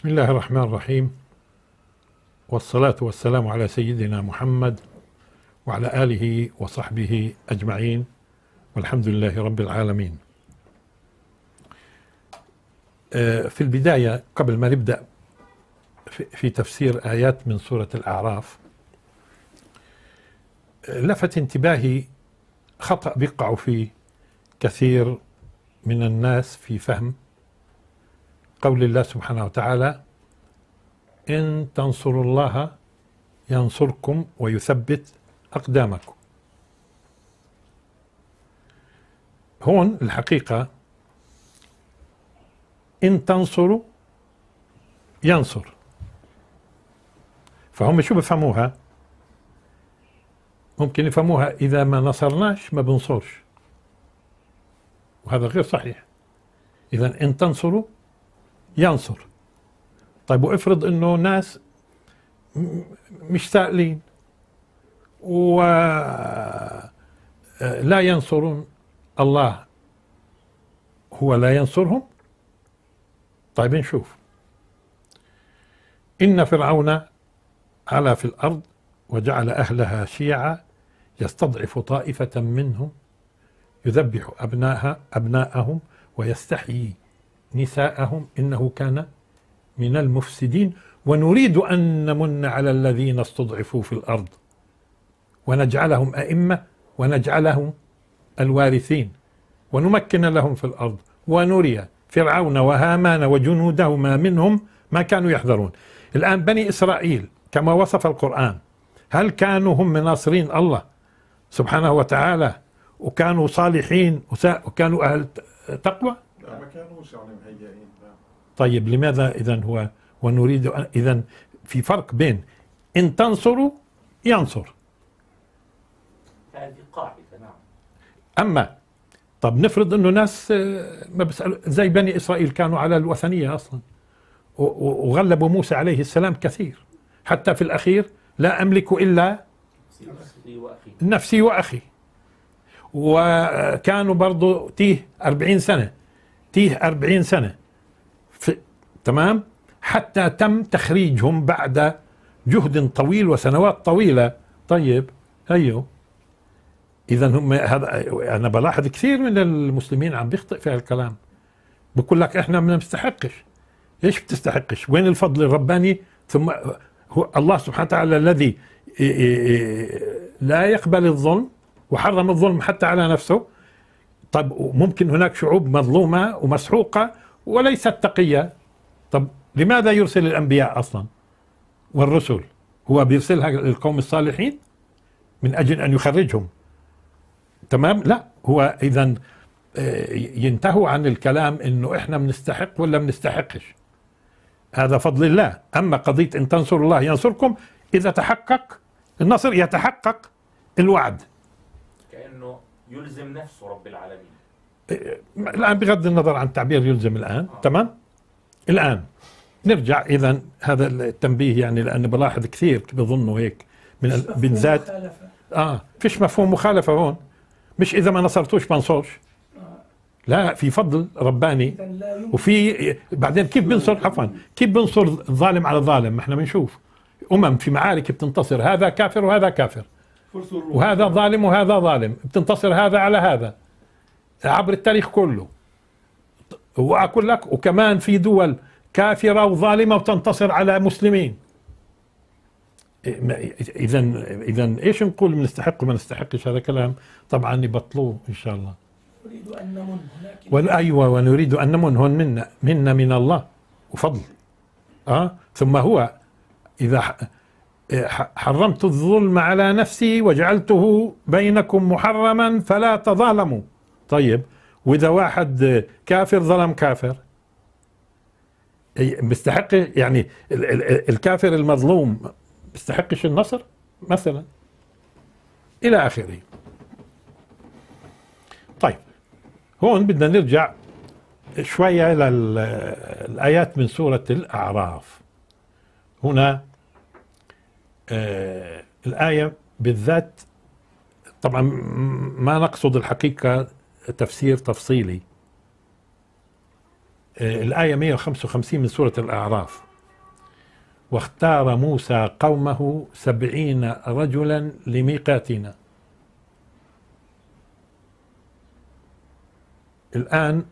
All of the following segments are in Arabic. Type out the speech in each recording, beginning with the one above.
بسم الله الرحمن الرحيم والصلاة والسلام على سيدنا محمد وعلى آله وصحبه أجمعين والحمد لله رب العالمين آه، في البداية قبل ما نبدأ في تفسير آيات من سورة الأعراف آه، لفت انتباهي خطأ بيقعوا فيه كثير من الناس في فهم قول الله سبحانه وتعالى إن تنصروا الله ينصركم ويثبت أقدامكم هون الحقيقة إن تنصروا ينصر فهم شو بفهموها ممكن يفهموها إذا ما نصرناش ما بنصرش وهذا غير صحيح إذا إن تنصروا ينصر طيب وافرض انه ناس مش سائلين ولا ينصرون الله هو لا ينصرهم طيب نشوف إن فرعون علا في الأرض وجعل أهلها شيعا يستضعف طائفة منهم يذبح أبناءها أبناءهم ويستحيي نساءهم إنه كان من المفسدين ونريد أن نمن على الذين استضعفوا في الأرض ونجعلهم أئمة ونجعلهم الوارثين ونمكن لهم في الأرض ونري فرعون وهامان وجنودهما منهم ما كانوا يحذرون الآن بني إسرائيل كما وصف القرآن هل كانوا هم ناصرين الله سبحانه وتعالى وكانوا صالحين وكانوا أهل تقوى نعم. ما كانوش يعني مهيئين نعم. طيب لماذا اذا هو ونريد اذا في فرق بين ان تنصروا ينصر هذه قاعده نعم اما طب نفرض انه ناس آه، ما بيسالوا زي بني اسرائيل كانوا على الوثنيه اصلا وغلبوا موسى عليه السلام كثير حتى في الاخير لا املك الا نفسي واخي وكانوا برضه تيه 40 سنه تيه أربعين سنة في تمام حتى تم تخريجهم بعد جهد طويل وسنوات طويلة طيب هيو أيوه. إذا هم هذا أنا بلاحظ كثير من المسلمين عم بيخطئ في هالكلام بقول لك إحنا ما بنستحقش ايش بتستحقش وين الفضل الرباني ثم هو الله سبحانه وتعالى الذي لا يقبل الظلم وحرم الظلم حتى على نفسه طب ممكن هناك شعوب مظلومة ومسحوقة وليست تقية طب لماذا يرسل الأنبياء أصلا والرسل هو بيرسلها للقوم الصالحين من أجل أن يخرجهم تمام لا هو إذا آه، ينتهوا عن الكلام أنه إحنا بنستحق ولا بنستحقش هذا فضل الله أما قضية إن تنصروا الله ينصركم إذا تحقق النصر يتحقق الوعد يلزم نفسه رب العالمين الان بغض النظر عن التعبير يلزم الان آه. تمام الان نرجع اذا هذا التنبيه يعني لاني بلاحظ كثير بظنوا هيك من بالذات اه فيش مفهوم مخالفه هون مش اذا ما نصرتوش ما نصرش آه. لا في فضل رباني وفي بعدين كيف بنصر عفوا كيف بنصر ظالم على ظالم ما احنا بنشوف امم في معارك بتنتصر هذا كافر وهذا كافر وهذا ظالم وهذا ظالم بتنتصر هذا على هذا عبر التاريخ كله واقول لك وكمان في دول كافره وظالمه وتنتصر على مسلمين اذا اذا ايش نقول من وما نستحقش هذا كلام طبعا يبطلوه ان شاء الله نريد ان نمن هناك ايوه ونريد ان نمن هون منا منا من الله وفضل اه ثم هو اذا إيه، حرمت الظلم على نفسي وجعلته بينكم محرما فلا تظالموا طيب واذا واحد كافر ظلم كافر بيستحق يعني الكافر المظلوم بيستحقش النصر مثلا الى اخره طيب هون بدنا نرجع شويه الى الايات من سوره الاعراف هنا آه، الآية بالذات طبعا ما نقصد الحقيقة تفسير تفصيلي آه، الآية 155 من سورة الأعراف واختار موسى قومه سبعين رجلا لميقاتنا الآن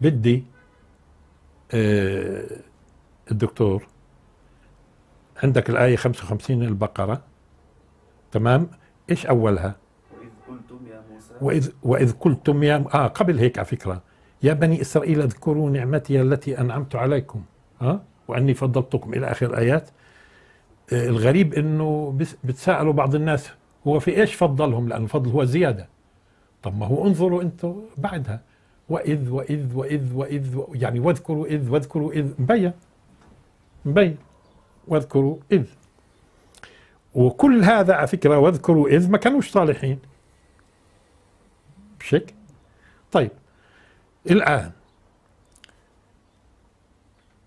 بدي آه، الدكتور عندك الآية 55 البقرة تمام إيش أولها وإذ قلتم يا موسى وإذ, وإذ قلتم يا آه قبل هيك على فكرة يا بني إسرائيل اذكروا نعمتي التي أنعمت عليكم أه؟ وأني فضلتكم إلى آخر الآيات آه الغريب أنه بتسألوا بعض الناس هو في إيش فضلهم لأن الفضل هو زيادة طب ما هو انظروا أنتم بعدها وإذ وإذ وإذ وإذ, وإذ يعني واذكروا إذ واذكروا إذ مبين مبين واذكروا إذ وكل هذا على فكرة واذكروا إذ ما كانوش صالحين بشك طيب الآن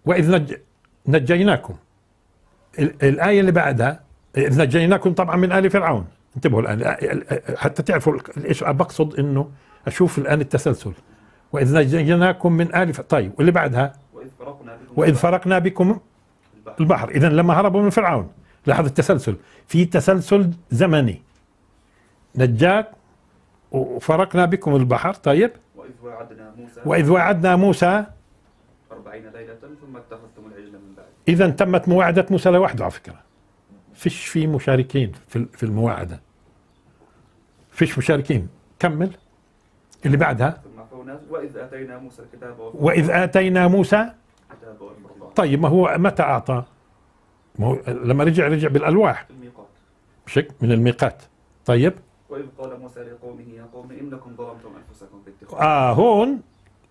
وإذ نج... نجيناكم الآية اللي بعدها إذ نجيناكم طبعا من آل فرعون انتبهوا الآن حتى تعرفوا إيش بقصد إنه أشوف الآن التسلسل وإذ نجيناكم من آل ف... طيب واللي بعدها وإذ فرقنا بكم, وإذ فرقنا بكم البحر إذا لما هربوا من فرعون لاحظ التسلسل في تسلسل زمني نجاك وفرقنا بكم البحر طيب وإذ وعدنا موسى وإذ وعدنا موسى أربعين ليلة ثم اتخذتم العجل من بعد إذا تمت مواعدة موسى لوحده على فكرة فيش في مشاركين في المواعدة فيش مشاركين كمل اللي بعدها وإذ آتينا موسى الكتاب وإذ آتينا موسى طيب ما هو متى أعطى ما هو لما رجع رجع بالألواح الميقات من الميقات طيب وإذ قال موسى لقومه يا قوم إنكم ظلمتم أنفسكم باتخاذ آه هون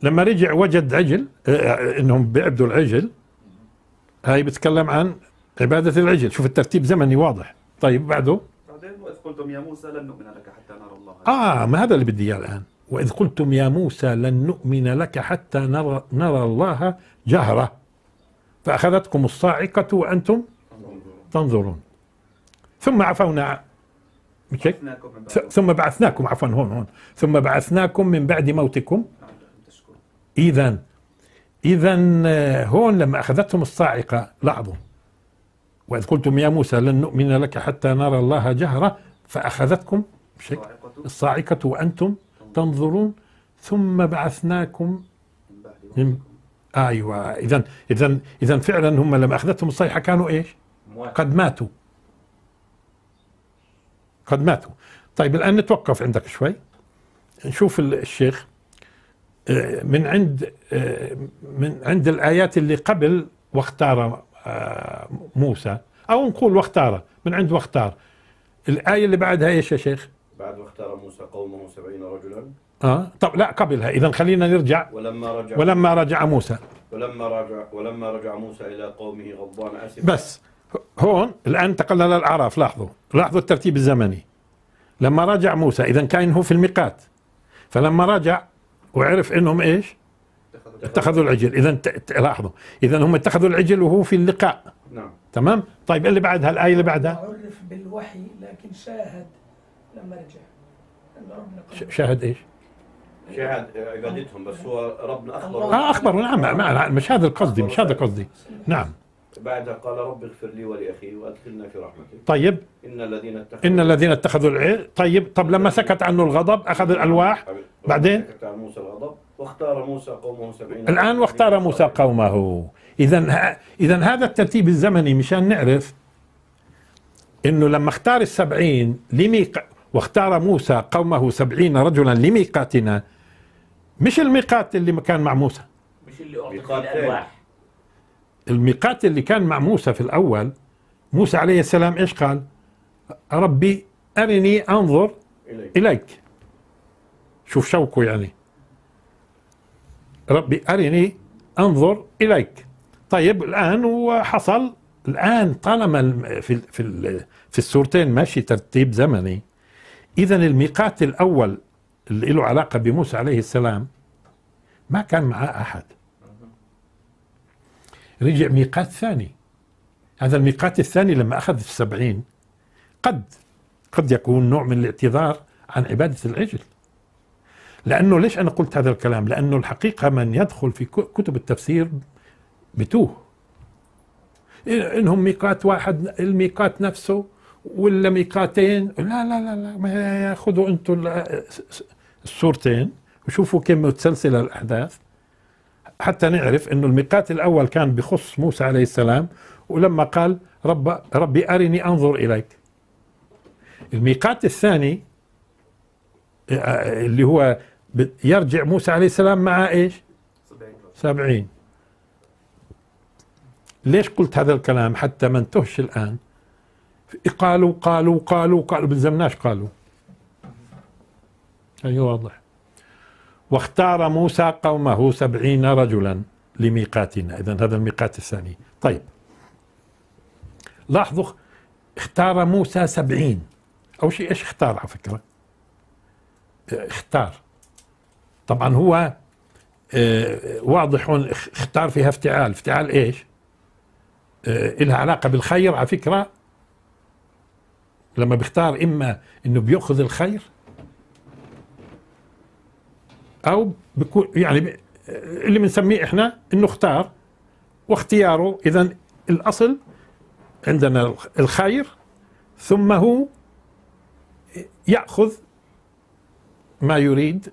لما رجع وجد عجل آه، آه، إنهم بيعبدوا العجل هاي بتكلم عن عبادة العجل شوف الترتيب زمني واضح طيب بعده بعدين وإذ قلتم يا موسى لن نؤمن لك حتى نرى الله آه ما هذا اللي بدي إياه الآن وإذ قلتم يا موسى لن نؤمن لك حتى نرى, نرى الله جهرة فأخذتكم الصاعقة وأنتم تنظرون ثم عفونا ثم بعثناكم عفوا هون هون ثم بعثناكم من بعد موتكم إذا إذا آه، هون لما أخذتهم الصاعقة لاحظوا وإذ قلتم يا موسى لن نؤمن لك حتى نرى الله جهرة فأخذتكم الصاعقة وأنتم تنظرون ثم بعثناكم من ايوه اذا اذا اذا فعلا هم لما اخذتهم الصيحه كانوا ايش؟ قد ماتوا قد ماتوا طيب الان نتوقف عندك شوي نشوف الشيخ آه، من عند آه، من عند الايات اللي قبل واختار آه، موسى او نقول واختار من عند واختار الايه اللي بعدها ايش يا شيخ؟ بعد واختار موسى قومه سبعين رجلا اه طب لا قبلها اذا خلينا نرجع ولما رجع ولما رجع موسى ولما رجع ولما رجع موسى الى قومه غضبان اسفا بس هون الان انتقلنا للاعراف لاحظوا لاحظوا الترتيب الزمني لما رجع موسى اذا كان هو في الميقات فلما رجع وعرف انهم ايش اتخذوا العجل اذا لاحظوا اذا هم اتخذوا العجل وهو في اللقاء نعم تمام طيب اللي بعدها الايه اللي بعدها عرف بالوحي لكن شاهد لما رجع شاهد ايش شاهد عبادتهم بس هو ربنا اخبر اه اخبر نعم،, نعم،, نعم،, نعم مش هذا قصدي مش هذا قصدي نعم بعد قال رب اغفر لي ولاخي وادخلنا في رحمتك طيب ان الذين اتخذوا ان الذين اتخذوا العير طيب طب لما سكت عنه الغضب اخذ الالواح بعدين سكت عن موسى الغضب واختار موسى قومه 70 الان واختار موسى قومه اذا اذا هذا الترتيب الزمني مشان نعرف انه لما اختار السبعين لميق واختار موسى قومه سبعين رجلا لميقاتنا مش الميقات اللي كان مع موسى مش اللي اعطى الالواح الميقات اللي كان مع موسى في الاول موسى عليه السلام ايش قال؟ ربي ارني انظر اليك, إليك. شوف شوقه يعني ربي ارني انظر اليك طيب الان وحصل الان طالما في في في السورتين ماشي ترتيب زمني اذا الميقات الاول اللي له علاقه بموسى عليه السلام ما كان معاه احد رجع ميقات ثاني هذا الميقات الثاني لما اخذ في السبعين قد قد يكون نوع من الاعتذار عن عباده العجل لانه ليش انا قلت هذا الكلام؟ لانه الحقيقه من يدخل في كتب التفسير بتوه انهم ميقات واحد الميقات نفسه ولا ميقاتين لا لا لا لا ما ياخذوا انتم الصورتين وشوفوا كم متسلسلة الأحداث حتى نعرف أنه الميقات الأول كان بخص موسى عليه السلام ولما قال رب ربي أرني أنظر إليك الميقات الثاني آه، آه، اللي هو يرجع موسى عليه السلام مع إيش سبعين ليش قلت هذا الكلام حتى ما انتهش الآن قالوا قالوا قالوا قالوا قالوا, قالوا أي واضح واختار موسى قومه سبعين رجلا لميقاتنا إذا هذا الميقات الثاني طيب لاحظوا اختار موسى سبعين أو شيء إيش اختار على فكرة اختار طبعا هو آه، واضح اختار فيها افتعال افتعال ايش آه، الها علاقة بالخير على فكرة لما بيختار إما أنه بيأخذ الخير او بكون يعني اللي بنسميه احنا انه اختار واختياره اذا الاصل عندنا الخير ثم هو ياخذ ما يريد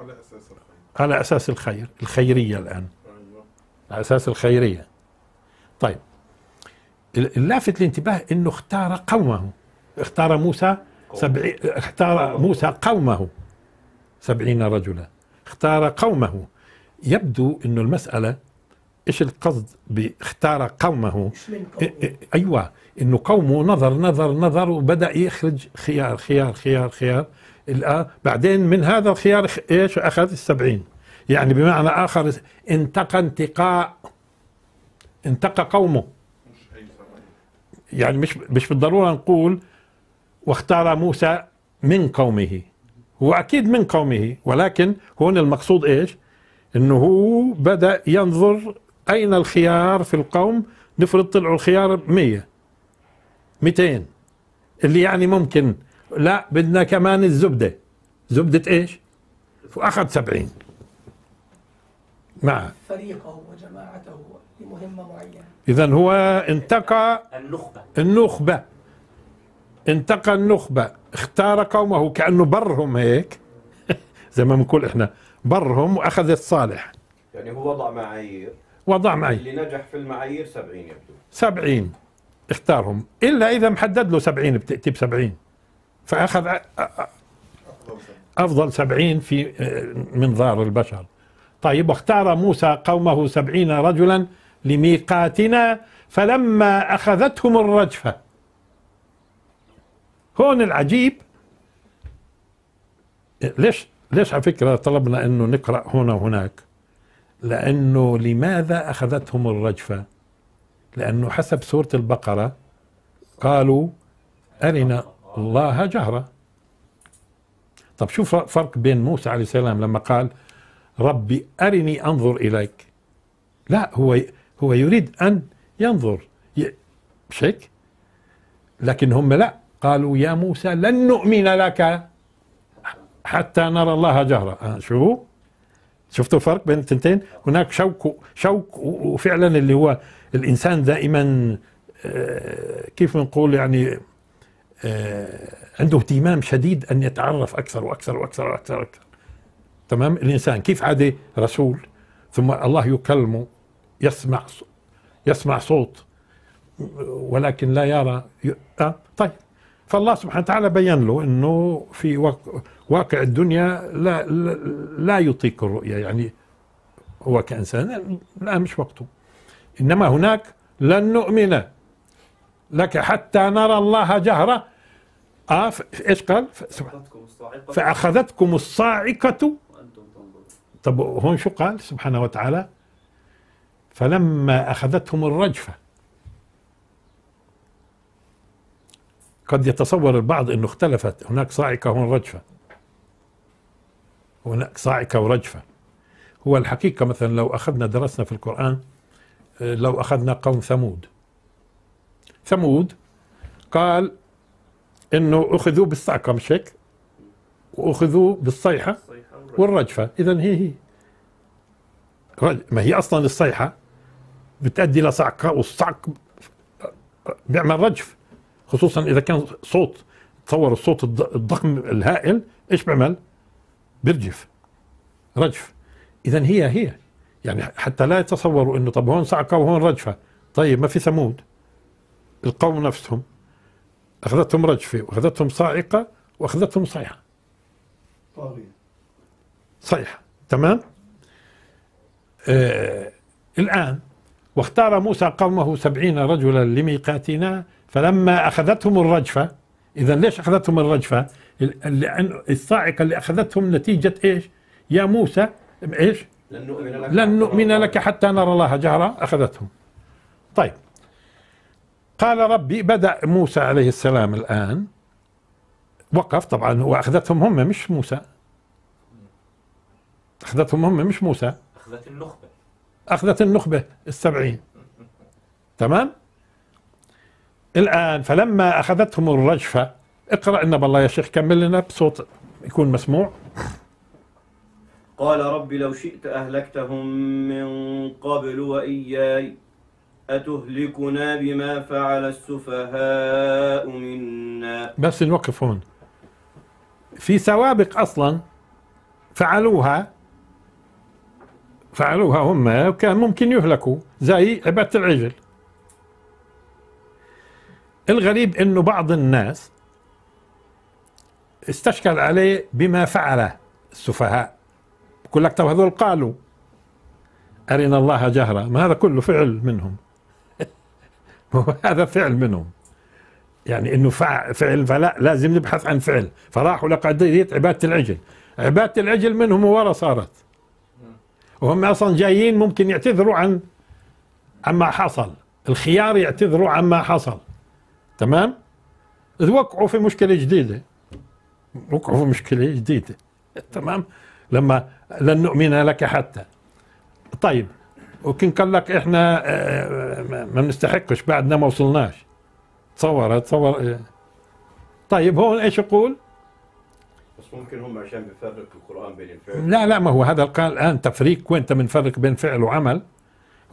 على اساس الخير على اساس الخير الخيريه الان أيوة. على اساس الخيريه طيب اللافت للانتباه انه اختار قومه اختار موسى سبعي اختار موسى قومه سبعين رجلا اختار قومه يبدو أن المسألة إيش القصد باختار قومه إيه، إيه، أيوة أنه قومه نظر نظر نظر وبدأ يخرج خيار خيار خيار خيار الآن بعدين من هذا الخيار إيش أخذ السبعين يعني بمعنى آخر انتقى انتقاء انتقى قومه يعني مش مش بالضروره نقول واختار موسى من قومه هو أكيد من قومه ولكن هون المقصود إيش أنه هو بدأ ينظر أين الخيار في القوم نفرض طلعوا الخيار 100 200 اللي يعني ممكن لا بدنا كمان الزبدة زبدة إيش وأخذ 70 مع فريقه وجماعته لمهمة معينة إذا هو انتقى النخبة النخبة انتقى النخبة اختار قومه كأنه برهم هيك زي ما بنقول احنا برهم واخذ الصالح يعني هو وضع معايير وضع معايير اللي نجح في المعايير 70 يبدو 70 اختارهم الا اذا محدد له 70 بتاتي ب 70 فاخذ افضل 70 في آه، منظار البشر طيب واختار موسى قومه 70 رجلا لميقاتنا فلما أخذتهم الرجفة هون العجيب ليش ليش على فكره طلبنا انه نقرا هنا وهناك لانه لماذا اخذتهم الرجفه لانه حسب سوره البقره قالوا ارنا الله جهره طب شو فرق بين موسى عليه السلام لما قال ربي ارني انظر اليك لا هو هو يريد ان ينظر مش هيك لكن هم لا قالوا يا موسى لن نؤمن لك حتى نرى الله جهرة آه، شو شفتوا الفرق بين التنتين هناك شوك شوك وفعلا اللي هو الإنسان دائما آه، كيف نقول يعني آه، عنده اهتمام شديد أن يتعرف أكثر وأكثر وأكثر وأكثر, وأكثر. تمام الإنسان كيف عادي رسول ثم الله يكلمه يسمع يسمع صوت ولكن لا يرى أه طيب فالله سبحانه وتعالى بين له انه في واقع الدنيا لا لا يطيق الرؤيه يعني هو كانسان الان مش وقته انما هناك لن نؤمن لك حتى نرى الله جهره اه ايش قال؟ فاخذتكم الصاعقه طب هون شو قال سبحانه وتعالى فلما اخذتهم الرجفه قد يتصور البعض أنه اختلفت هناك صاعقة هون رجفة هناك صاعقة ورجفة هو الحقيقة مثلا لو أخذنا درسنا في القرآن آه، لو أخذنا قوم ثمود ثمود قال انه اخذوا بالصاعقه مش هيك؟ واخذوا بالصيحه والرجفه، اذا هي هي ما هي اصلا الصيحه بتؤدي لصعقه والصعق بيعمل رجف خصوصا اذا كان صوت تصور الصوت الضخم الهائل ايش بيعمل؟ بيرجف رجف اذا هي هي يعني حتى لا يتصوروا انه طب هون صعقه وهون رجفه طيب ما في ثمود القوم نفسهم اخذتهم رجفه واخذتهم صاعقه واخذتهم صيحه طاغيه صيحه تمام آه الان واختار موسى قومه سبعين رجلا لميقاتنا فلما أخذتهم الرجفة إذا ليش أخذتهم الرجفة لأن الصاعقة اللي أخذتهم نتيجة إيش يا موسى إيش لن نؤمن لك, حتى نرى الله جهرة أخذتهم طيب قال ربي بدأ موسى عليه السلام الآن وقف طبعا وأخذتهم هم مش موسى أخذتهم هم مش موسى أخذت النخبة أخذت النخبة السبعين تمام الآن فلما أخذتهم الرجفة اقرأ لنا بالله يا شيخ كمل لنا بصوت يكون مسموع قال ربي لو شئت أهلكتهم من قبل وإياي أتهلكنا بما فعل السفهاء منا بس نوقف هون في سوابق أصلا فعلوها فعلوها هم وكان ممكن يهلكوا زي عبادة العجل الغريب انه بعض الناس استشكل عليه بما فعله السفهاء بقول لك طب هذول قالوا أرنا الله جهرا ما هذا كله فعل منهم هذا فعل منهم يعني انه فعل فلا لازم نبحث عن فعل فراحوا لقضيه عباده العجل عباده العجل منهم ورا صارت وهم اصلا جايين ممكن يعتذروا عن عما حصل الخيار يعتذروا عما حصل تمام اذ وقعوا في مشكله جديده وقعوا في مشكله جديده تمام لما لن نؤمن لك حتى طيب وكن قال لك احنا آه، ما بنستحقش بعدنا ما وصلناش تصور تصور آه. طيب هون ايش يقول؟ ممكن هم عشان بيفرقوا القرآن بين الفعل لا لا ما هو هذا قال الآن تفريق وأنت بنفرق بين فعل وعمل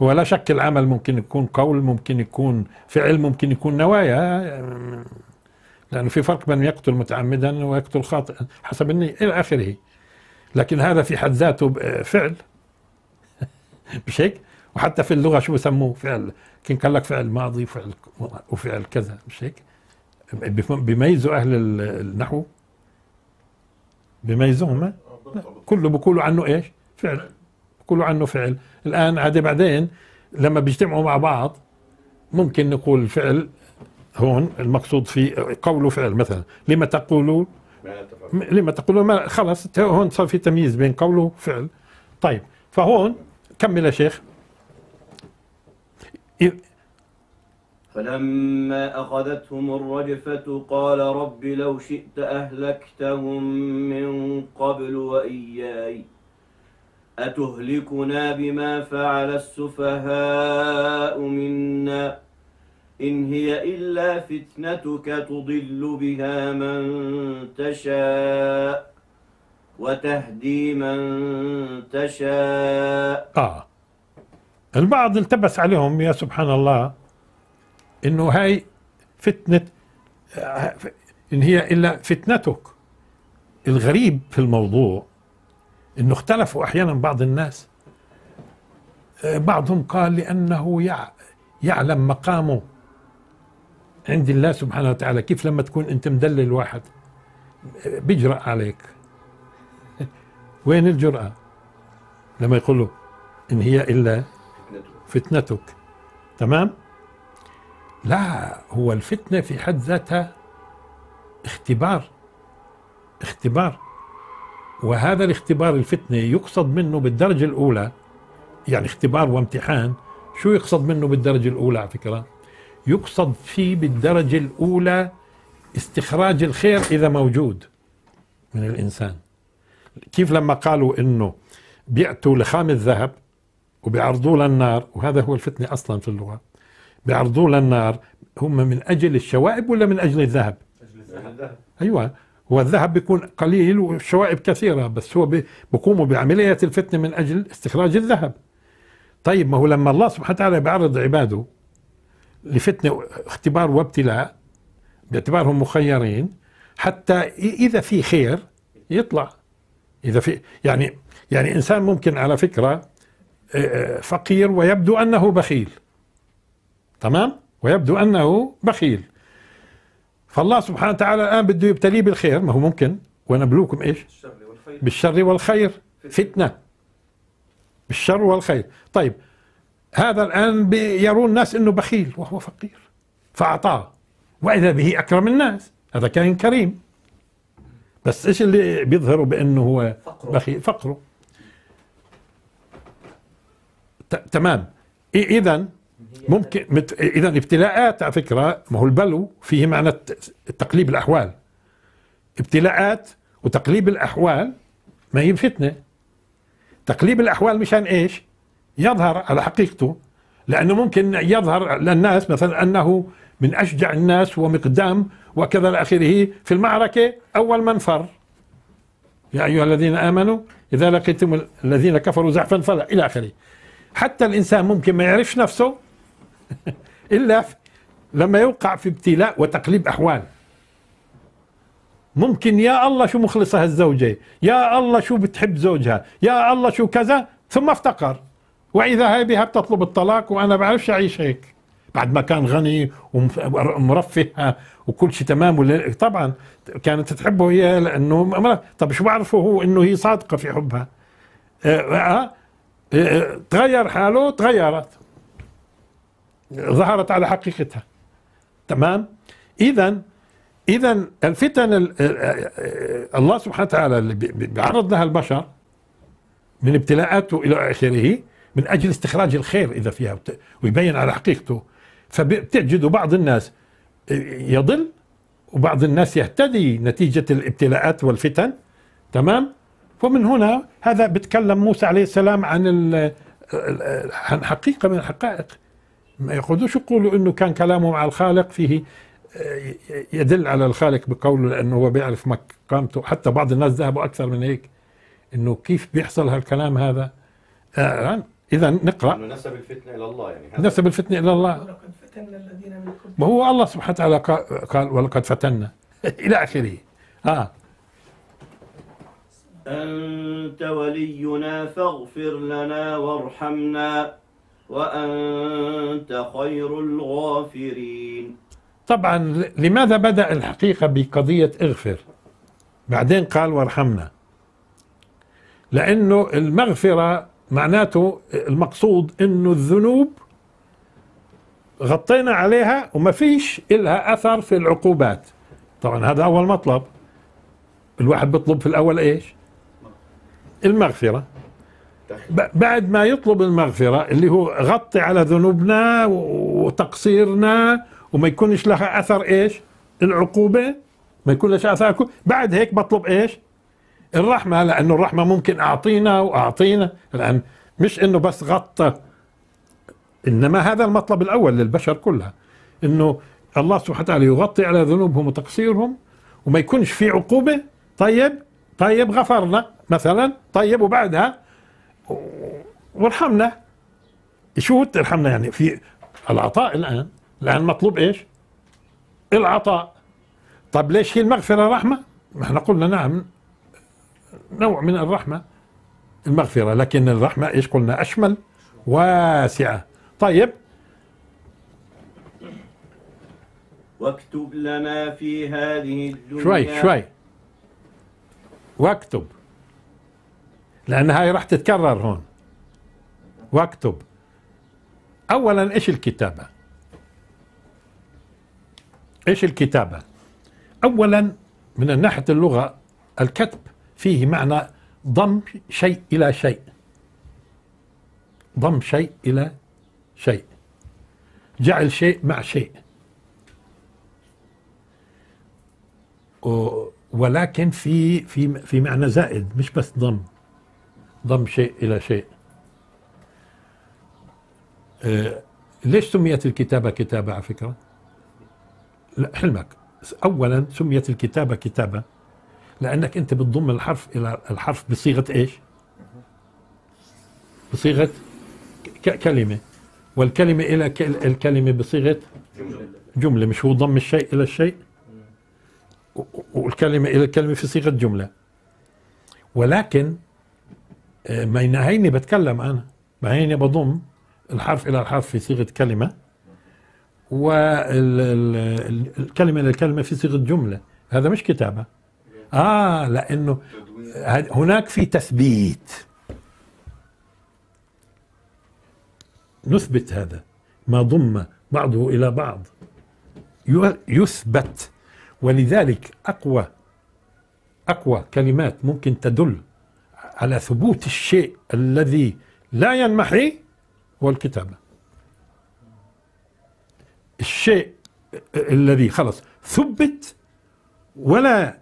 هو لا شك العمل ممكن يكون قول ممكن يكون فعل ممكن يكون نوايا لأنه في فرق بين يقتل متعمدا ويقتل خاطئا حسب النية إلى آخره لكن هذا في حد ذاته فعل مش هيك؟ وحتى في اللغة شو بسموه فعل كان قال لك فعل ماضي وفعل وفعل كذا مش هيك؟ بيميزوا أهل النحو بما كله بيقولوا عنه ايش فعل بيقولوا عنه فعل الان عادي بعدين لما بيجتمعوا مع بعض ممكن نقول فعل هون المقصود في قول وفعل مثلا لما تقولوا لما تقولوا ما خلص هون صار في تمييز بين قول وفعل طيب فهون كمل يا شيخ فلما أخذتهم الرجفة قال رب لو شئت أهلكتهم من قبل وإياي أتهلكنا بما فعل السفهاء منا إن هي إلا فتنتك تضل بها من تشاء وتهدي من تشاء آه البعض التبس عليهم يا سبحان الله انه هاي فتنه ان هي الا فتنتك الغريب في الموضوع انه اختلفوا احيانا بعض الناس بعضهم قال لانه يعلم مقامه عند الله سبحانه وتعالى كيف لما تكون انت مدلل واحد بيجرأ عليك وين الجرأة لما يقول له إن هي إلا فتنتك تمام لا هو الفتنة في حد ذاتها اختبار اختبار وهذا الاختبار الفتنة يقصد منه بالدرجة الأولى يعني اختبار وامتحان شو يقصد منه بالدرجة الأولى على فكرة يقصد فيه بالدرجة الأولى استخراج الخير إذا موجود من الإنسان كيف لما قالوا إنه بيأتوا لخام الذهب وبيعرضوه للنار وهذا هو الفتنة أصلا في اللغة بيعرضوه للنار هم من اجل الشوائب ولا من اجل الذهب؟ اجل الذهب ايوه هو الذهب بيكون قليل والشوائب كثيره بس هو بيقوموا بعمليه الفتنه من اجل استخراج الذهب. طيب ما هو لما الله سبحانه وتعالى بيعرض عباده لفتنه اختبار وابتلاء باعتبارهم مخيرين حتى اذا في خير يطلع اذا في يعني يعني انسان ممكن على فكره آه، آه، فقير ويبدو انه بخيل تمام ويبدو أنه بخيل فالله سبحانه وتعالى الآن بده يبتليه بالخير ما هو ممكن ونبلوكم إيش بالشر والخير فتنة بالشر والخير طيب هذا الآن يرون الناس أنه بخيل وهو فقير فأعطاه وإذا به أكرم الناس هذا كان كريم بس إيش اللي بيظهره بأنه هو فقره. بخيل فقره تمام إذا ممكن مت... اذا ابتلاءات على فكره ما هو البلو فيه معنى تقليب الاحوال ابتلاءات وتقليب الاحوال ما هي فتنه تقليب الاحوال مشان ايش؟ يظهر على حقيقته لانه ممكن يظهر للناس مثلا انه من اشجع الناس ومقدام وكذا الى اخره في المعركه اول من فر يا ايها الذين امنوا اذا لقيتم الذين كفروا زحفا فلا الى اخره حتى الانسان ممكن ما يعرفش نفسه إلا لما يوقع في ابتلاء وتقليب أحوال ممكن يا الله شو مخلصة هالزوجة يا الله شو بتحب زوجها يا الله شو كذا ثم افتقر وإذا هي بها بتطلب الطلاق وأنا بعرفش أعيش هيك بعد ما كان غني ومرفه وكل شيء تمام طبعا كانت تحبه هي لانه طب شو بعرفه هو انه هي صادقه في حبها آه، آه، آه، تغير حاله تغيرت ظهرت على حقيقتها تمام اذا اذا الفتن الله سبحانه وتعالى اللي بيعرض لها البشر من ابتلاءاته الى اخره من اجل استخراج الخير اذا فيها ويبين على حقيقته فبتجد بعض الناس يضل وبعض الناس يهتدي نتيجه الابتلاءات والفتن تمام ومن هنا هذا بتكلم موسى عليه السلام عن عن حقيقه من الحقائق ما يقولوش يقولوا انه كان كلامه مع الخالق فيه آه، يدل على الخالق بقوله لانه هو بيعرف مقامته حتى بعض الناس ذهبوا اكثر من هيك انه كيف بيحصل هالكلام هذا آه, آه، اذا نقرا انه نسب الفتنه الى الله يعني نسب الفتنه الى الله ولقد فتنا الذين ما هو الله سبحانه وتعالى قال ولقد فتنا الى اخره اه انت ولينا فاغفر لنا وارحمنا وأنت خير الغافرين طبعا لماذا بدأ الحقيقة بقضية اغفر بعدين قال وارحمنا لأنه المغفرة معناته المقصود أنه الذنوب غطينا عليها وما فيش إلها أثر في العقوبات طبعا هذا أول مطلب الواحد بيطلب في الأول إيش المغفرة بعد ما يطلب المغفرة اللي هو غطي على ذنوبنا وتقصيرنا وما يكونش لها أثر إيش العقوبة ما يكون لها أثر بعد هيك بطلب إيش الرحمة لأنه الرحمة ممكن أعطينا وأعطينا الآن مش إنه بس غطى إنما هذا المطلب الأول للبشر كلها إنه الله سبحانه وتعالى يغطي على ذنوبهم وتقصيرهم وما يكونش في عقوبة طيب طيب غفرنا مثلا طيب وبعدها وارحمنا شو ترحمنا يعني في العطاء الان الان مطلوب ايش العطاء طب ليش هي المغفره رحمه ما احنا قلنا نعم نوع من الرحمه المغفره لكن الرحمه ايش قلنا اشمل واسعه طيب واكتب لنا في هذه الدنيا شوي شوي واكتب لأن هاي راح تتكرر هون واكتب أولا إيش الكتابة إيش الكتابة أولا من ناحية اللغة الكتب فيه معنى ضم شيء إلى شيء ضم شيء إلى شيء جعل شيء مع شيء ولكن في في في معنى زائد مش بس ضم ضم شيء إلى شيء آه، ليش سميت الكتابة كتابة على فكرة لا حلمك أولا سميت الكتابة كتابة لأنك أنت بتضم الحرف إلى الحرف بصيغة إيش بصيغة كلمة والكلمة إلى الكلمة بصيغة جملة مش هو ضم الشيء إلى الشيء والكلمة إلى الكلمة في صيغة جملة ولكن ما هيني بتكلم أنا ما هيني بضم الحرف إلى الحرف في صيغة كلمة والكلمة إلى الكلمة في صيغة جملة هذا مش كتابة آه لأنه هناك في تثبيت نثبت هذا ما ضم بعضه إلى بعض يثبت ولذلك أقوى أقوى كلمات ممكن تدل على ثبوت الشيء الذي لا ينمحي هو الكتابة الشيء الذي خلص ثبت ولا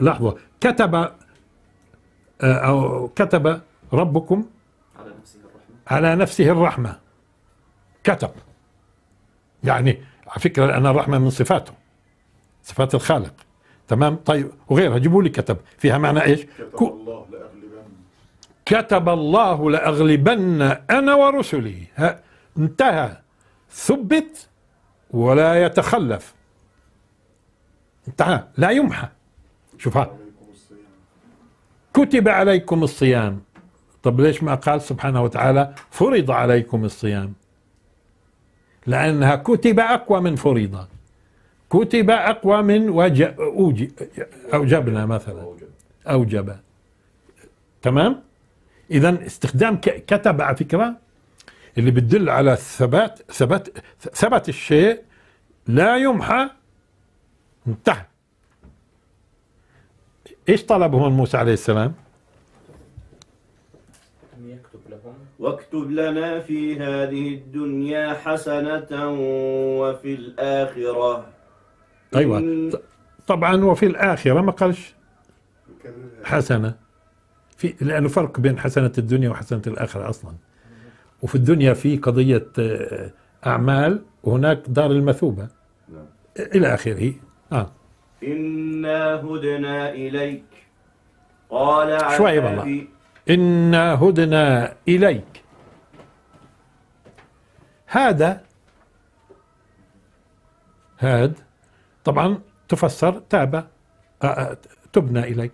لحظة كتب أو كتب ربكم على نفسه الرحمة على نفسه الرحمة كتب يعني على فكرة أن الرحمة من صفاته صفات الخالق تمام طيب وغيرها جيبوا لي كتب فيها معنى ايش كتب الله لأغلبن كتب الله لأغلبن أنا ورسلي ها انتهى ثبت ولا يتخلف انتهى لا يمحى شوف ها كتب عليكم الصيام طب ليش ما قال سبحانه وتعالى فرض عليكم الصيام لأنها كتب أقوى من فرضت كتب أقوى من وجب أوجبنا مثلا أوجب تمام إذا استخدام كتب على فكرة اللي بتدل على الثبات ثبات ثبت الشيء لا يمحى انتهى ايش طلب هون موسى عليه السلام؟ واكتب لنا في هذه الدنيا حسنة وفي الآخرة أيوة طبعا وفي الآخرة ما قالش حسنة في لأنه فرق بين حسنة الدنيا وحسنة الآخرة أصلا وفي الدنيا في قضية آه، أعمال وهناك دار المثوبة نعم. إلى آخره آه. إنا هدنا إليك قال شوية والله إنا هدنا إليك هذا هاد طبعا تفسر تاب تبنى إليك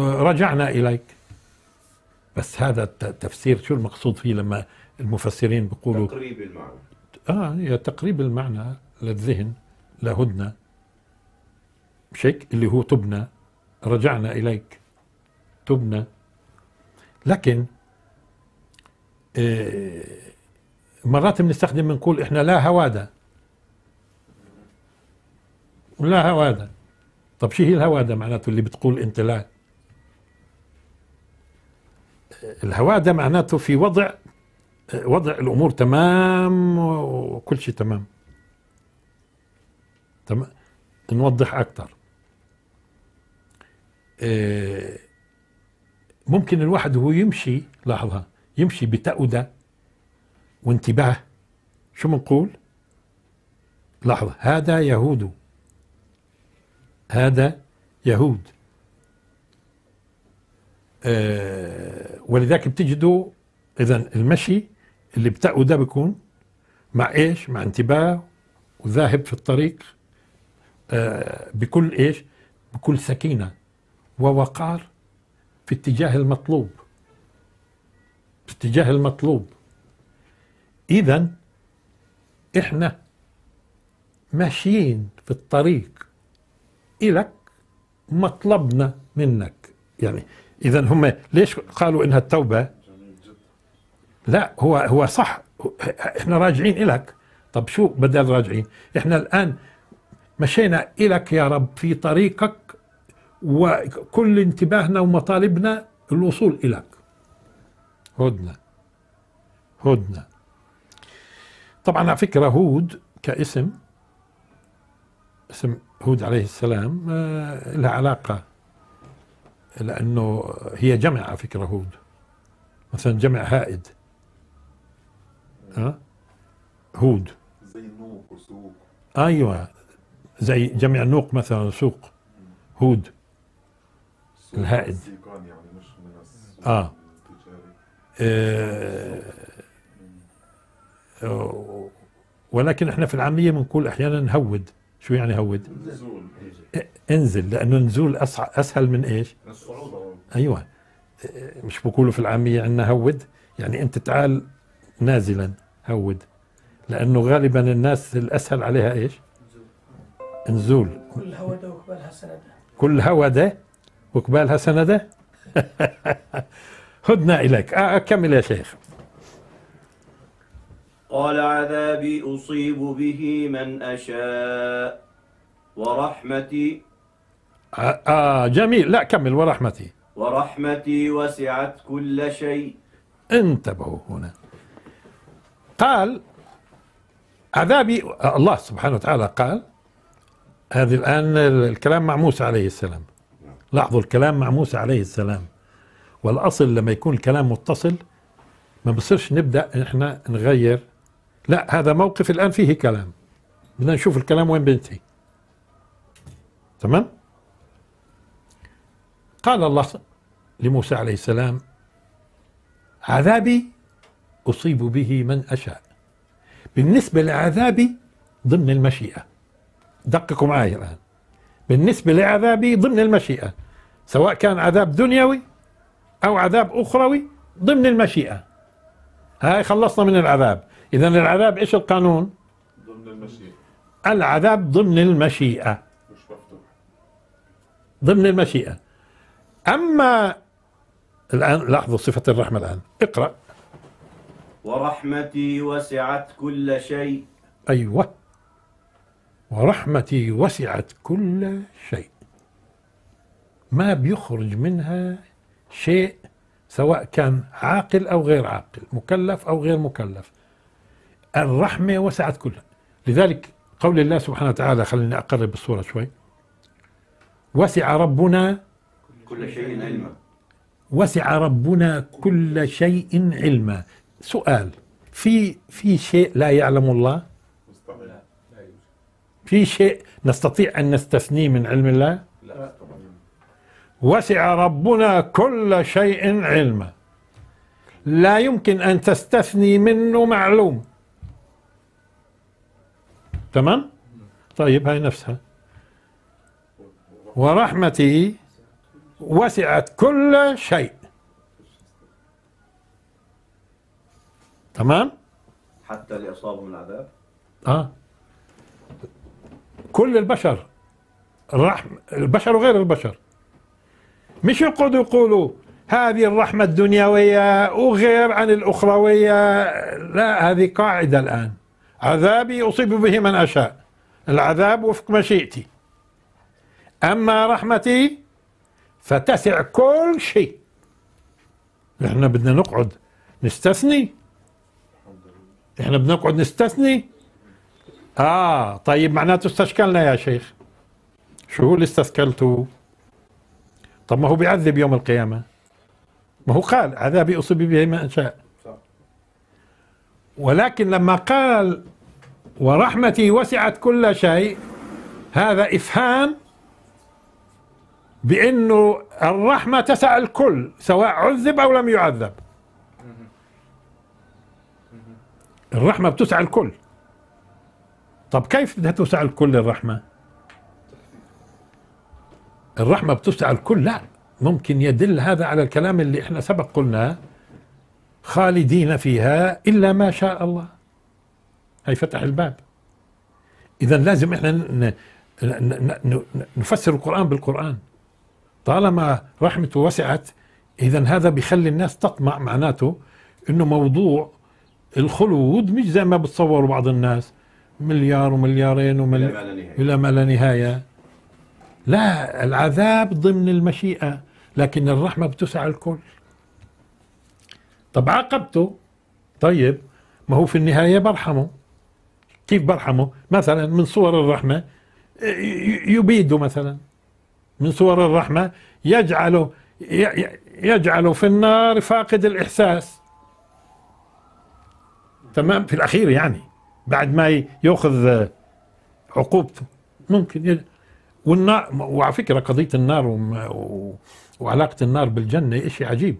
رجعنا إليك بس هذا التفسير شو المقصود فيه لما المفسرين بيقولوا تقريب المعنى اه يا تقريب المعنى للذهن لهدنا مش هيك اللي هو تبنى رجعنا اليك تبنى لكن آه مرات بنستخدم بنقول احنا لا هواده ولا هواده طب شو هي الهواده معناته اللي بتقول انت لا الهواده معناته في وضع وضع الامور تمام وكل شيء تمام تمام نوضح اكثر آه، ممكن الواحد وهو يمشي لاحظها يمشي بتأودة وانتباه شو بنقول؟ لحظة هذا يهودو هذا يهود آه ولذلك بتجدوا اذا المشي اللي بتقوا ده بيكون مع ايش مع انتباه وذاهب في الطريق آه بكل ايش بكل سكينه ووقار في اتجاه المطلوب في اتجاه المطلوب اذا احنا ماشيين في الطريق إلك مطلبنا منك يعني إذا هم ليش قالوا إنها التوبة لا هو هو صح احنا راجعين إلك طب شو بدل راجعين احنا الآن مشينا إلك يا رب في طريقك وكل انتباهنا ومطالبنا الوصول إلك هدنة هدنة طبعا على فكرة هود كاسم اسم هود عليه السلام آه، لها علاقة لأنه هي جمع على فكرة هود مثلا جمع هائد ها آه؟ هود زي نوق وسوق أيوة زي جمع نوق مثلا سوق هود الهائد يعني مش من آه. آه. آه. ولكن احنا في العامية بنقول أحيانا هود شو يعني هود؟ نزول انزل لانه نزول اسهل من ايش؟ الصعوبه ايوه مش بقولوا في العاميه عندنا هود يعني انت تعال نازلا هود لانه غالبا الناس الاسهل عليها ايش؟ نزول كل هودة وقبالها سندة كل هودة وقبالها سندة هدنا إليك آه، أكمل يا شيخ قال عذابي أصيب به من أشاء ورحمتي آه, آه جميل لا كمل ورحمتي ورحمتي وسعت كل شيء انتبهوا هنا قال عذابي الله سبحانه وتعالى قال هذه الآن الكلام مع موسى عليه السلام لاحظوا الكلام مع موسى عليه السلام والأصل لما يكون الكلام متصل ما بصيرش نبدأ احنا نغير لا هذا موقف الآن فيه كلام بدنا نشوف الكلام وين بينتهي تمام قال الله لموسى عليه السلام عذابي أصيب به من أشاء بالنسبة لعذابي ضمن المشيئة دققوا معي الآن بالنسبة لعذابي ضمن المشيئة سواء كان عذاب دنيوي أو عذاب أخروي ضمن المشيئة هاي خلصنا من العذاب إذا العذاب إيش القانون؟ ضمن المشيئة العذاب ضمن المشيئة مش مفتوح ضمن المشيئة أما الآن لاحظوا صفة الرحمة الآن اقرأ ورحمتي وسعت كل شيء أيوة ورحمتي وسعت كل شيء ما بيخرج منها شيء سواء كان عاقل أو غير عاقل مكلف أو غير مكلف الرحمة وسعت كلها لذلك قول الله سبحانه وتعالى خليني أقرب الصورة شوي وسع ربنا كل شيء علما وسع ربنا كل شيء علما سؤال في في شيء لا يعلم الله في شيء نستطيع أن نستثنيه من علم الله لا وسع ربنا كل شيء علما لا يمكن أن تستثني منه معلوم تمام طيب هاي نفسها ورحمتي وسعت كل شيء تمام حتى اللي اصابهم العذاب اه كل البشر الرحم البشر وغير البشر مش يقعدوا يقولوا هذه الرحمة الدنيوية وغير عن الأخروية لا هذه قاعدة الآن عذابي أصيب به من أشاء العذاب وفق مشيئتي أما رحمتي فتسع كل شيء احنا بدنا نقعد نستثني احنا بدنا نقعد نستثني اه طيب معناته استشكلنا يا شيخ شو هو اللي استثكلته طب ما هو بيعذب يوم القيامة ما هو قال عذابي أصيب به من أشاء ولكن لما قال ورحمتي وسعت كل شيء هذا إفهام بأنه الرحمة تسع الكل سواء عذب أو لم يعذب الرحمة بتسع الكل طب كيف بدها توسع الكل الرحمة الرحمة بتسع الكل لا ممكن يدل هذا على الكلام اللي احنا سبق قلناه خالدين فيها إلا ما شاء الله هي فتح الباب إذا لازم إحنا نفسر القرآن بالقرآن طالما رحمته وسعت إذا هذا بيخلي الناس تطمع معناته إنه موضوع الخلود مش زي ما بتصوروا بعض الناس مليار ومليارين ومليار إلى ما لا نهاية لا العذاب ضمن المشيئة لكن الرحمة بتسع الكل طب عاقبته طيب ما هو في النهاية برحمه كيف برحمه مثلا من صور الرحمة يبيده مثلا من صور الرحمة يجعله يجعله في النار فاقد الإحساس تمام في الأخير يعني بعد ما يأخذ عقوبته ممكن يج... والنار وعلى فكرة قضية النار و... و... وعلاقة النار بالجنة شيء عجيب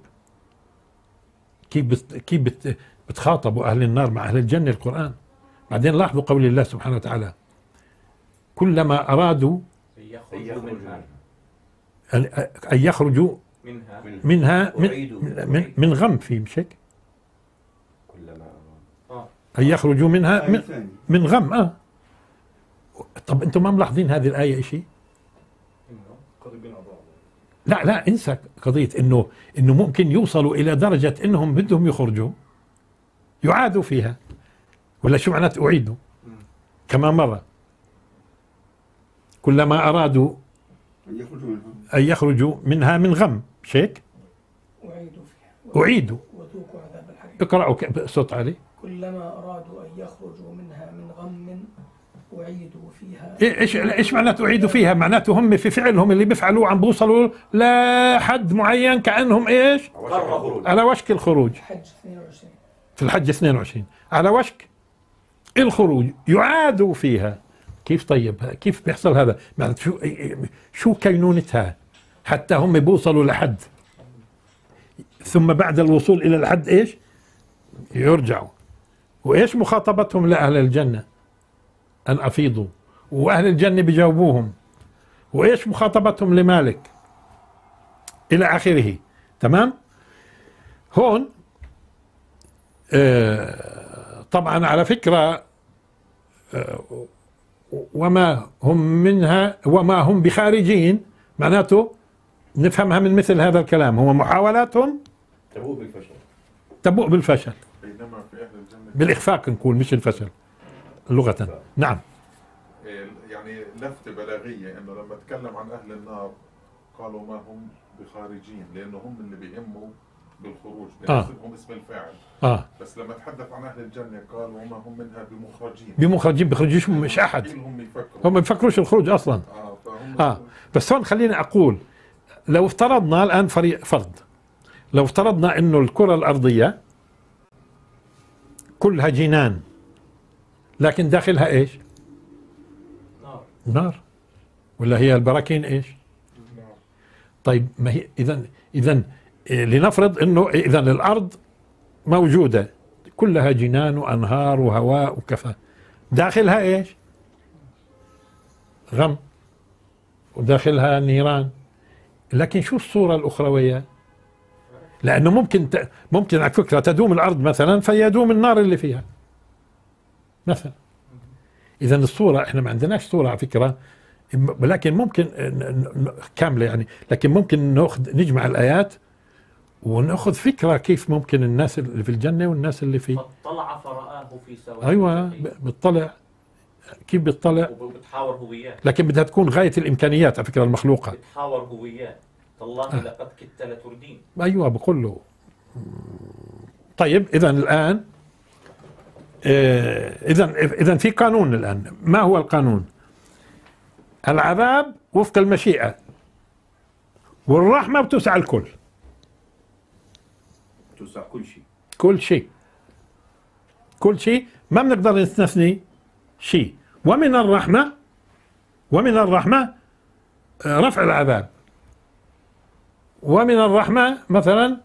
كيف بت... كيف بت... بتخاطبوا اهل النار مع اهل الجنه القران بعدين لاحظوا قول الله سبحانه وتعالى كلما ارادوا يخرجوا منها ان يخرجوا منها منها من, من, غم في مش هيك؟ كلما ان يخرجوا منها من, من غم اه طب انتم ما ملاحظين هذه الايه شيء؟ لا لا انسى قضيه انه انه ممكن يوصلوا الى درجه انهم بدهم يخرجوا يعادوا فيها ولا شو معناته اعيدوا كما مره كلما ارادوا ان يخرجوا منها من غم مش هيك؟ اعيدوا فيها اعيدوا وذوقوا عذاب الحريق اقرأوا صوت عالي كلما ارادوا ان يخرجوا منها أعيد فيها إيه، إيش إيش معناته أعيد فيها؟ معناته هم في فعلهم اللي بيفعلوه عم بوصلوا لحد معين كأنهم إيش؟ على وشك الخروج الحج 22 في الحج 22 على وشك الخروج يعادوا فيها كيف طيب كيف بيحصل هذا معناته شو شو كينونتها حتى هم بوصلوا لحد ثم بعد الوصول الى الحد ايش يرجعوا وايش مخاطبتهم لاهل الجنه أن أفيضوا وأهل الجنة بجاوبوهم وإيش مخاطبتهم لمالك إلى آخره تمام هون آه طبعا على فكرة آه، وما هم منها وما هم بخارجين معناته نفهمها من مثل هذا الكلام هو محاولاتهم تبوء بالفشل تبوء بالفشل بينما في أهل الجنة بالإخفاق نقول مش الفشل لغة نعم إيه، يعني لفتة بلاغية انه لما تكلم عن اهل النار قالوا ما هم بخارجين لانه هم اللي بيهموا بالخروج آه. هم اسم الفاعل آه. بس لما تحدث عن اهل الجنه قالوا ما هم منها بمخرجين بمخرجين بيخرجوش مش احد هم يفكروا هم بيفكروش الخروج اصلا اه, فهم آه. بس هون خليني اقول لو افترضنا الان فريق فرض لو افترضنا انه الكره الارضيه كلها جنان لكن داخلها ايش نار نار ولا هي البراكين ايش نار طيب ما هي اذا اذا إيه، لنفرض انه اذا الارض موجوده كلها جنان وانهار وهواء وكفى داخلها ايش غم وداخلها نيران لكن شو الصورة الأخروية لأنه ممكن ممكن على فكرة تدوم الأرض مثلا فيدوم النار اللي فيها مثلا اذا الصوره احنا ما عندناش صوره على فكره ولكن ممكن كامله يعني لكن ممكن ناخذ نجمع الايات وناخذ فكره كيف ممكن الناس اللي في الجنه والناس اللي في طلع فرآه في سواء ايوه بتطلع كيف بتطلع وبتحاور هويات لكن بدها تكون غايه الامكانيات على فكره المخلوقه بتحاور هويات الله لقد كدت لتردين ايوه بقول له طيب اذا الان اذا آه، اذا في قانون الان ما هو القانون العذاب وفق المشيئه والرحمه بتوسع الكل بتوسع كل شيء كل شيء كل شيء ما بنقدر نستثني شيء ومن الرحمه ومن الرحمه آه، رفع العذاب ومن الرحمه مثلا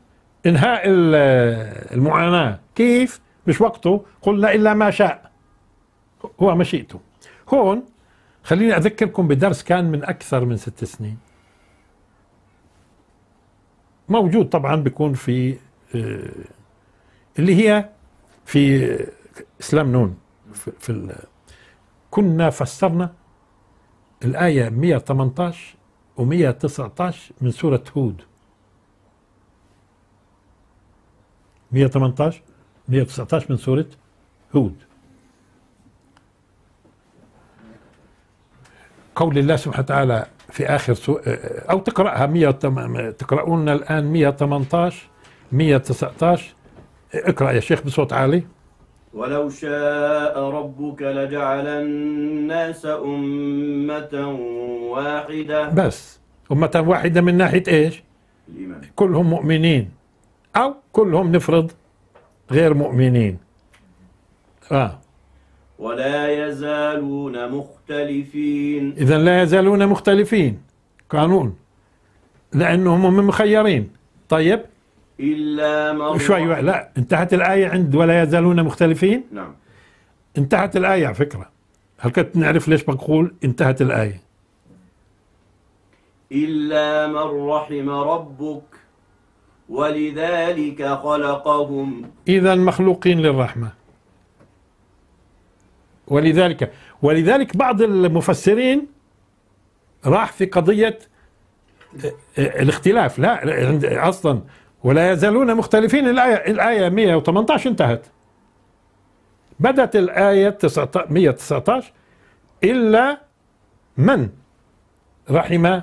انهاء المعاناه كيف مش وقته قلنا إلا ما شاء هو مشيئته هون خليني أذكركم بدرس كان من أكثر من ست سنين موجود طبعا بيكون في آه، اللي هي في اسلام نون في, كنا فسرنا الايه 118 و119 من سوره هود 118 119 من سورة هود قول الله سبحانه وتعالى في آخر سو... آه، آه، أو تقرأها 100 تقرؤون الآن 118 119 اقرأ يا شيخ بصوت عالي ولو شاء ربك لجعل الناس أمة واحدة بس أمة واحدة من ناحية إيش الإيمان كلهم مؤمنين أو كلهم نفرض غير مؤمنين آه. ولا يزالون مختلفين إذا لا يزالون مختلفين قانون لأنهم هم مخيرين طيب إلا من شوي لا انتهت الآية عند ولا يزالون مختلفين نعم انتهت الآية على فكرة هل كنت نعرف ليش بقول انتهت الآية إلا من رحم ربك ولذلك خلقهم إذا مخلوقين للرحمة ولذلك ولذلك بعض المفسرين راح في قضية آه، آه، الاختلاف لا أصلا ولا يزالون مختلفين الآية الآية 118 انتهت بدأت الآية 119 إلا من رحم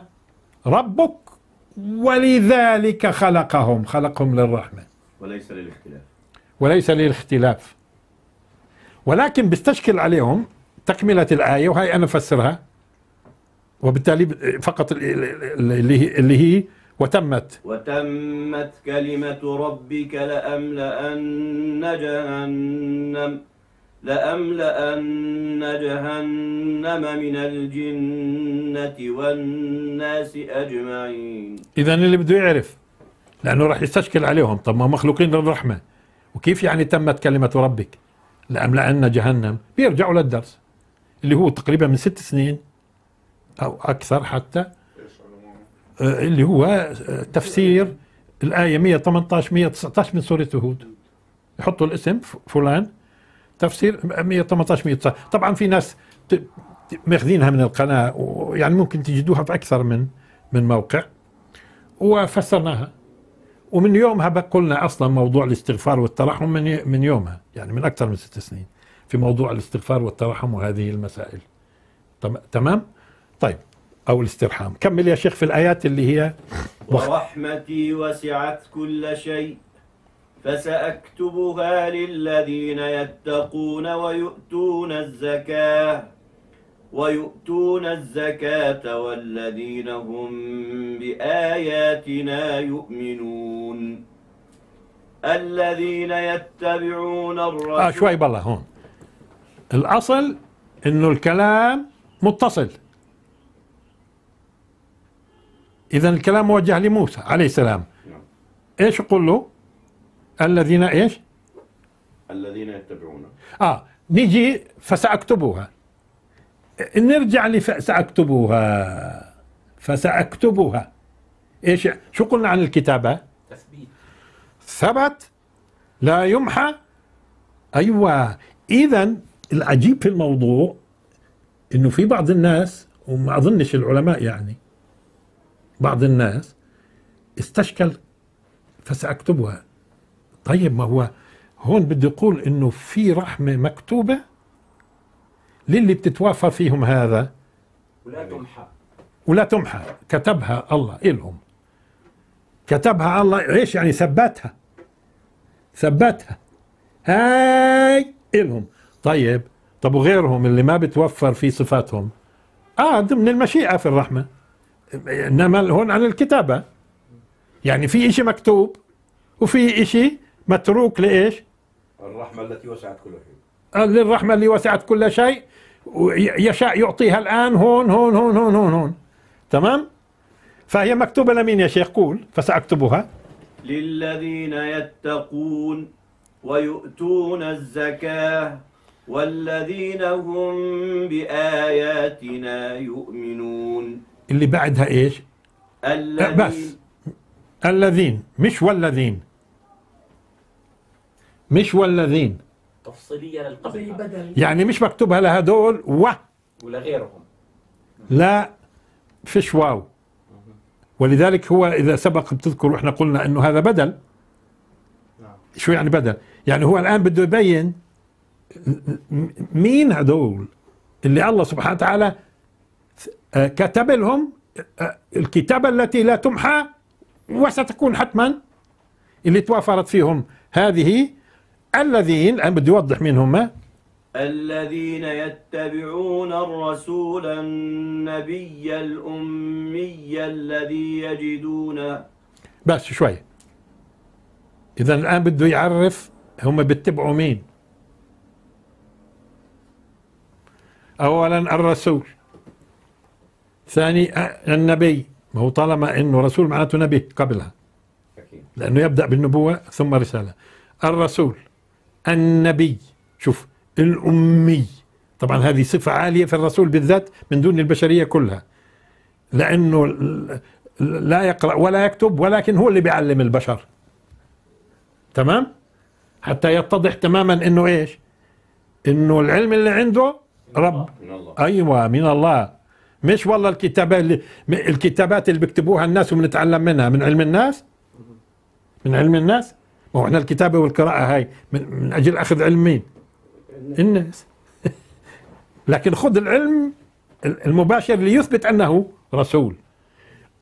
ربك ولذلك خلقهم خلقهم للرحمة وليس للاختلاف وليس للاختلاف ولكن بيستشكل عليهم تكملة الآية وهي أنا أفسرها وبالتالي فقط اللي هي, اللي هي وتمت وتمت كلمة ربك لأملأن جهنم لأملأن جهنم من الجنة والناس أجمعين إذا اللي بده يعرف لأنه راح يستشكل عليهم طب ما مخلوقين للرحمة وكيف يعني تمت كلمة ربك لأملأن جهنم بيرجعوا للدرس اللي هو تقريبا من ست سنين أو أكثر حتى آه، اللي هو آه، تفسير الآية 118 119 من سورة هود يحطوا الاسم فلان تفسير 118 119 طبعا في ناس ماخذينها من القناه ويعني ممكن تجدوها في اكثر من من موقع وفسرناها ومن يومها قلنا اصلا موضوع الاستغفار والترحم من من يومها يعني من اكثر من ست سنين في موضوع الاستغفار والترحم وهذه المسائل تمام طيب او الاسترحام كمل يا شيخ في الايات اللي هي ورحمتي وسعت كل شيء فسأكتبها للذين يتقون ويؤتون الزكاة ويؤتون الزكاة والذين هم بآياتنا يؤمنون الذين يتبعون الرسول آه شوي بالله هون الأصل أنه الكلام متصل إذا الكلام موجه لموسى عليه السلام نعم. إيش يقول له الذين ايش؟ الذين يتبعون اه نجي فساكتبها نرجع لفساكتبها فساكتبها ايش شو قلنا عن الكتابه؟ تثبيت ثبت لا يمحى ايوه اذا العجيب في الموضوع انه في بعض الناس وما اظنش العلماء يعني بعض الناس استشكل فساكتبها طيب ما هو هون بدي يقول إنه في رحمة مكتوبة للي بتتوافى فيهم هذا ولا تمحى ولا تمحى كتبها الله إلهم كتبها الله ايش يعني ثبتها ثبتها هاي إلهم طيب طب وغيرهم اللي ما بتوفر في صفاتهم اه ضمن المشيئه في الرحمه انما هون عن الكتابه يعني في إشي مكتوب وفي إشي متروك لإيش الرحمة التي وسعت كل شيء للرحمة اللي وسعت كل شيء يشاء يعطيها الآن هون هون هون هون هون, هون. تمام فهي مكتوبة لمين يا شيخ قول فسأكتبها للذين يتقون ويؤتون الزكاة والذين هم بآياتنا يؤمنون اللي بعدها ايش الذين بس الذين مش والذين مش والذين تفصيلية للقبل يعني مش مكتوبها لهدول و ولغيرهم لا فيش واو ولذلك هو إذا سبق بتذكر إحنا قلنا أنه هذا بدل نعم. شو يعني بدل يعني هو الآن بده يبين مين هدول اللي الله سبحانه وتعالى آه، كتب لهم آه، الكتابة التي لا تمحى وستكون حتما اللي توافرت فيهم هذه الذين الآن بدي أوضح مين هم الذين يتبعون الرسول النبي الأمي الذي يجدون بس شوي إذا الآن بده يعرف هم بيتبعوا مين أولا الرسول ثاني النبي ما هو طالما انه رسول معناته نبي قبلها لانه يبدا بالنبوه ثم رساله الرسول النبي شوف الأمي طبعا هذه صفة عالية في الرسول بالذات من دون البشرية كلها لأنه لا يقرأ ولا يكتب ولكن هو اللي بيعلم البشر تمام حتى يتضح تماما انه ايش انه العلم اللي عنده رب من الله. ايوه من الله مش والله الكتابة اللي الكتابات اللي بيكتبوها الناس وبنتعلم منها من علم الناس من علم الناس ما هو احنا الكتابه والقراءه هاي من, من اجل اخذ علم مين؟ الناس لكن خذ العلم المباشر ليثبت انه رسول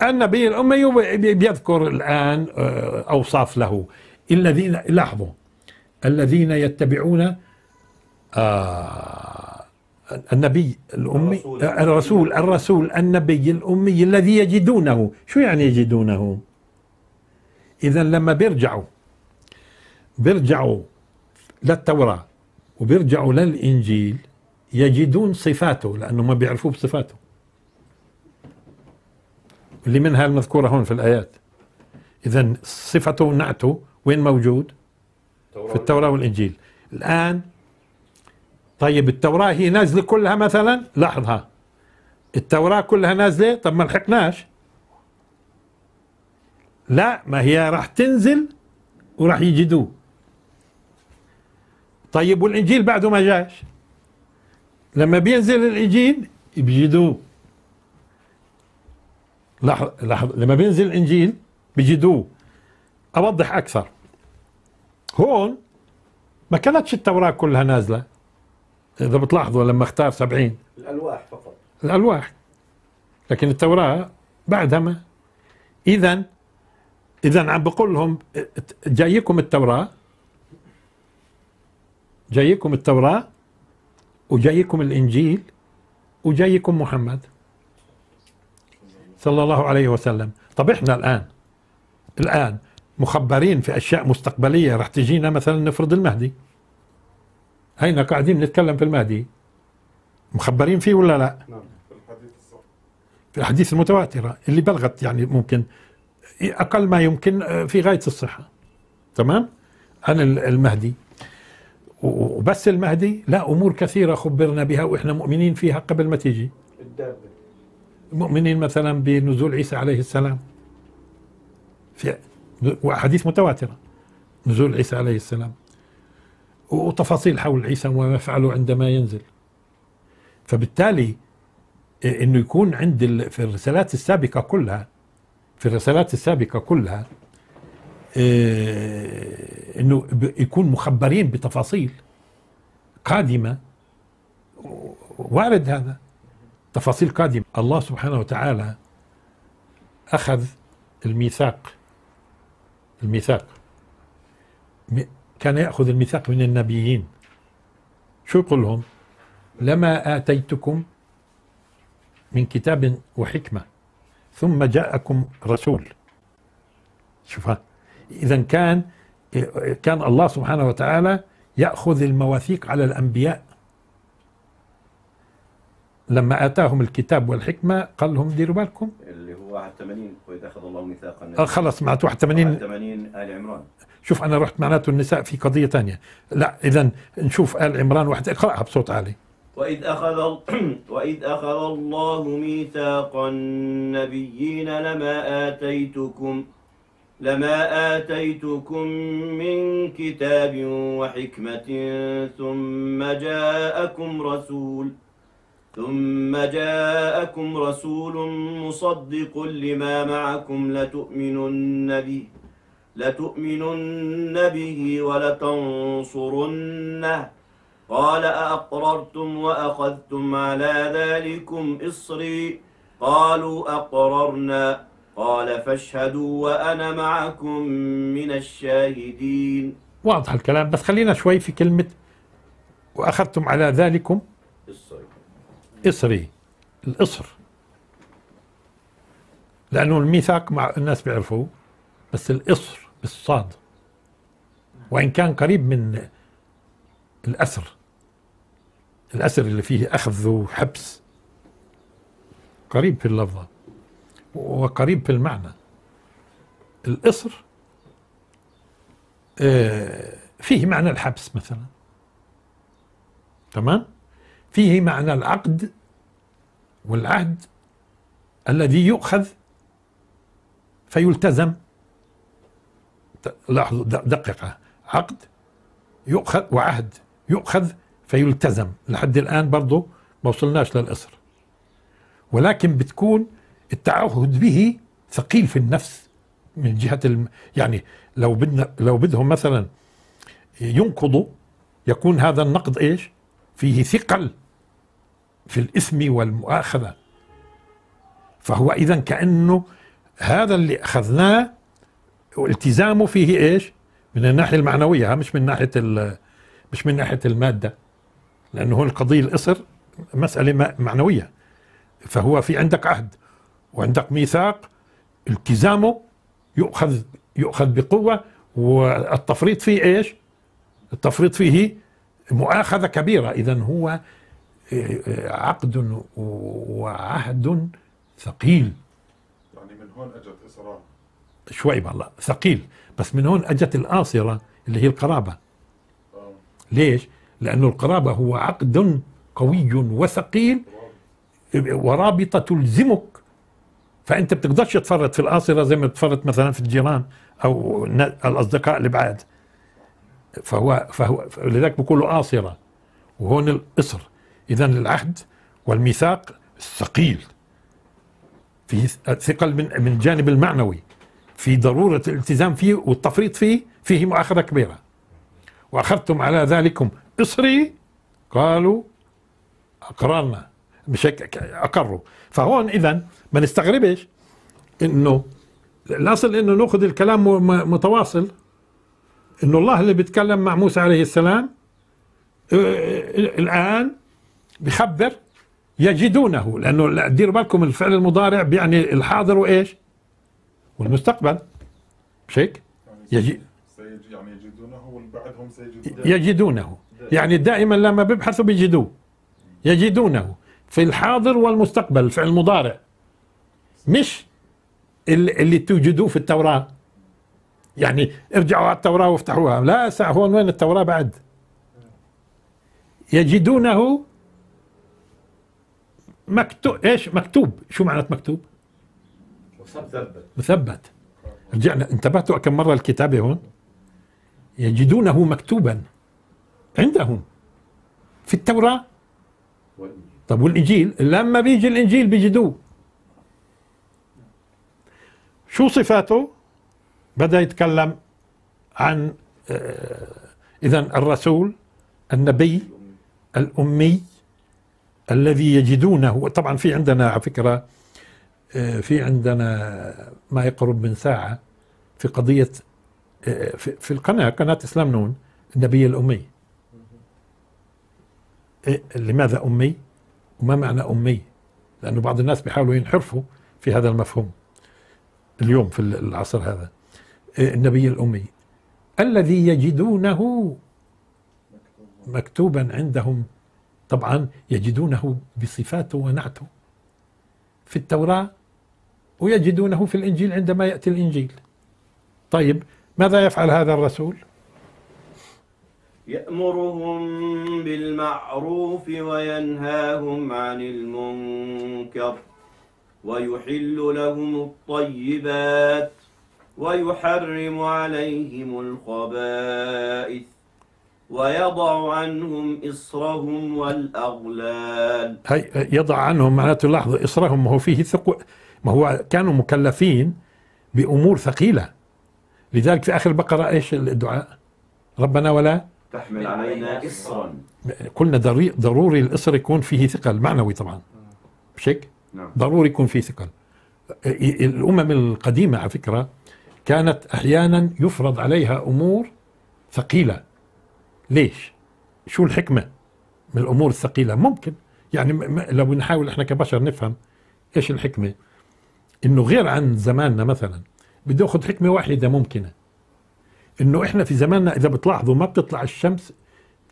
النبي الامي بيذكر الان آه، اوصاف له الذين لاحظوا الذين يتبعون آه، النبي الأمي الرسول, آه، الرسول الرسول النبي الأمي الذي يجدونه شو يعني يجدونه إذا لما بيرجعوا بيرجعوا للتوراة وبيرجعوا للإنجيل يجدون صفاته لأنه ما بيعرفوه بصفاته اللي منها المذكورة هون في الآيات إذا صفته ونعته وين موجود في التوراة والإنجيل الآن طيب التوراة هي نازلة كلها مثلا لاحظها التوراة كلها نازلة طب ما لحقناش لا ما هي راح تنزل وراح يجدوه طيب والإنجيل بعده ما جاش لما بينزل الإنجيل بيجدوه لحظة لحظة لما بينزل الإنجيل بيجدوه أوضح أكثر هون ما كانتش التوراة كلها نازلة إذا بتلاحظوا لما اختار سبعين الألواح فقط الألواح لكن التوراة بعدها ما إذا إذا عم بقول لهم جايكم التوراة جايكم التوراة وجايكم الإنجيل وجايكم محمد صلى الله عليه وسلم طب إحنا الآن الآن مخبرين في أشياء مستقبلية رح تجينا مثلا نفرض المهدي هينا قاعدين نتكلم في المهدي مخبرين فيه ولا لا نعم في الأحاديث المتواترة اللي بلغت يعني ممكن أقل ما يمكن في غاية الصحة تمام عن المهدي وبس المهدي لا امور كثيره خبرنا بها واحنا مؤمنين فيها قبل ما تيجي الدابه مؤمنين مثلا بنزول عيسى عليه السلام في واحاديث متواتره نزول عيسى عليه السلام وتفاصيل حول عيسى وما فعله عندما ينزل فبالتالي إيه، انه يكون عند في الرسالات السابقه كلها في الرسالات السابقه كلها آه، انه يكون مخبرين بتفاصيل قادمه وارد هذا تفاصيل قادمه الله سبحانه وتعالى اخذ الميثاق الميثاق كان ياخذ الميثاق من النبيين شو يقول لهم لما اتيتكم من كتاب وحكمه ثم جاءكم رسول شوف إذا كان كان الله سبحانه وتعالى يأخذ المواثيق على الأنبياء لما اتاهم الكتاب والحكمه قال لهم ديروا بالكم اللي هو 81 واذ اخذ الله ميثاق آه خلص معناته 81 81 ال عمران شوف انا رحت معناته النساء في قضيه ثانيه لا اذا نشوف ال عمران واحد اقراها بصوت عالي وإذ أخذ وإذ أخذ الله ميثاق النبيين لما آتيتكم لما آتيتكم من كتاب وحكمة ثم جاءكم رسول ثم جاءكم رسول مصدق لما معكم لتؤمنن به لتؤمنن به ولتنصرنه قال أأقررتم وأخذتم على ذلكم إصري قالوا أقررنا قال فاشهدوا وأنا معكم من الشاهدين واضح الكلام بس خلينا شوي في كلمة وأخذتم على ذلكم إصري إصري الإصر لأنه الميثاق مع الناس بيعرفوه بس الإصر بالصاد وإن كان قريب من الأسر الأسر اللي فيه أخذ وحبس قريب في اللفظة وقريب في المعنى الإصر آه، فيه معنى الحبس مثلا تمام فيه معنى العقد والعهد الذي يؤخذ فيلتزم لاحظوا دقيقة عقد يؤخذ وعهد يؤخذ فيلتزم لحد الآن برضو ما وصلناش للإصر ولكن بتكون التعهد به ثقيل في النفس من جهه الم... يعني لو بدنا لو بدهم مثلا ينقضوا يكون هذا النقد ايش؟ فيه ثقل في الاثم والمؤاخذه فهو اذا كانه هذا اللي اخذناه والتزامه فيه ايش؟ من الناحيه المعنويه مش من ناحيه ال... مش من ناحيه الماده لانه هون القضيه القصر مساله معنويه فهو في عندك عهد وعندك ميثاق التزامه يؤخذ يؤخذ بقوه والتفريط فيه ايش؟ التفريط فيه مؤاخذه كبيره اذا هو آه، آه، عقد وعهد ثقيل يعني من هون اجت اسرار شوي والله ثقيل بس من هون اجت الاصره اللي هي القرابه آه. ليش؟ لانه القرابه هو عقد قوي وثقيل ورابطه تلزمك فانت بتقدرش تفرط في القاصره زي ما بتفرط مثلا في الجيران او الاصدقاء اللي بعاد فهو فهو لذلك بيقولوا اصره قاصره وهون القصر اذا العهد والميثاق الثقيل في ثقل من من الجانب المعنوي في ضروره الالتزام فيه والتفريط فيه فيه مؤاخذه كبيره واخذتم على ذلكم اصري قالوا اقررنا مش هيك اقروا فهون اذا ما نستغربش انه الاصل انه ناخذ الكلام متواصل انه الله اللي بيتكلم مع موسى عليه السلام آه، آه، الان بخبر يجدونه لانه ديروا بالكم الفعل المضارع بيعني الحاضر وايش؟ والمستقبل مش هيك؟ يجي يعني يجدونه والبعدهم سيجدونه يجدونه يعني دائما لما بيبحثوا بيجدوه يجدونه في الحاضر والمستقبل الفعل المضارع مش اللي توجدوه في التوراة يعني ارجعوا على التوراة وافتحوها لا هو وين التوراة بعد يجدونه مكتوب ايش مكتوب شو معنى مكتوب مثبت مثبت رجعنا انتبهتوا كم مرة الكتابة هون يجدونه مكتوبا عندهم في التوراة طب والإنجيل لما بيجي الإنجيل بيجدوه شو صفاته بدأ يتكلم عن آه، إذا الرسول النبي الأمي الذي يجدونه طبعا في عندنا على فكرة آه، في عندنا ما يقرب من ساعة في قضية آه، في القناة قناة إسلام نون النبي الأمي إيه، لماذا أمي؟ وما معنى أمي لأنه بعض الناس بيحاولوا ينحرفوا في هذا المفهوم اليوم في العصر هذا إيه، النبي الأمي الذي يجدونه مكتوبا عندهم طبعا يجدونه بصفاته ونعته في التوراة ويجدونه في الإنجيل عندما يأتي الإنجيل طيب ماذا يفعل هذا الرسول؟ يأمرهم بالمعروف وينهاهم عن المنكر ويحل لهم الطيبات ويحرم عليهم الخبائث ويضع عنهم إصرهم والأغلال هي يضع عنهم معناته لحظة إصرهم ما هو فيه ثقل ما هو كانوا مكلفين بأمور ثقيلة لذلك في آخر البقرة إيش الدعاء ربنا ولا تحمل علينا إصرا قلنا ضروري الإصر يكون فيه ثقل معنوي طبعا مش نعم. هيك؟ نعم. ضروري يكون فيه ثقل الأمم القديمة على فكرة كانت أحيانا يفرض عليها أمور ثقيلة ليش؟ شو الحكمة من الأمور الثقيلة؟ ممكن يعني لو نحاول احنا كبشر نفهم ايش الحكمة انه غير عن زماننا مثلا بده ياخذ حكمة واحدة ممكنة انه احنا في زماننا اذا بتلاحظوا ما بتطلع الشمس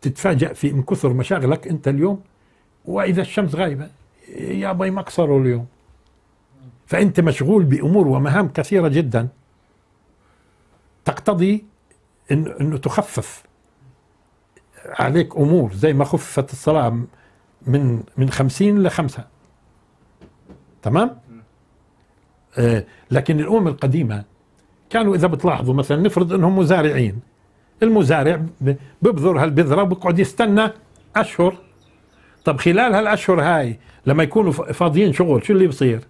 بتتفاجئ في من كثر مشاغلك انت اليوم واذا الشمس غايبه يا باي ما قصروا اليوم فانت مشغول بامور ومهام كثيره جدا تقتضي انه, إنه تخفف عليك امور زي ما خففت الصلاه من من 50 ل 5 تمام؟ آه لكن الامم القديمه كانوا اذا بتلاحظوا مثلا نفرض انهم مزارعين المزارع ببذر هالبذره وبقعد يستنى اشهر طب خلال هالاشهر هاي لما يكونوا فاضيين شغل شو اللي بصير؟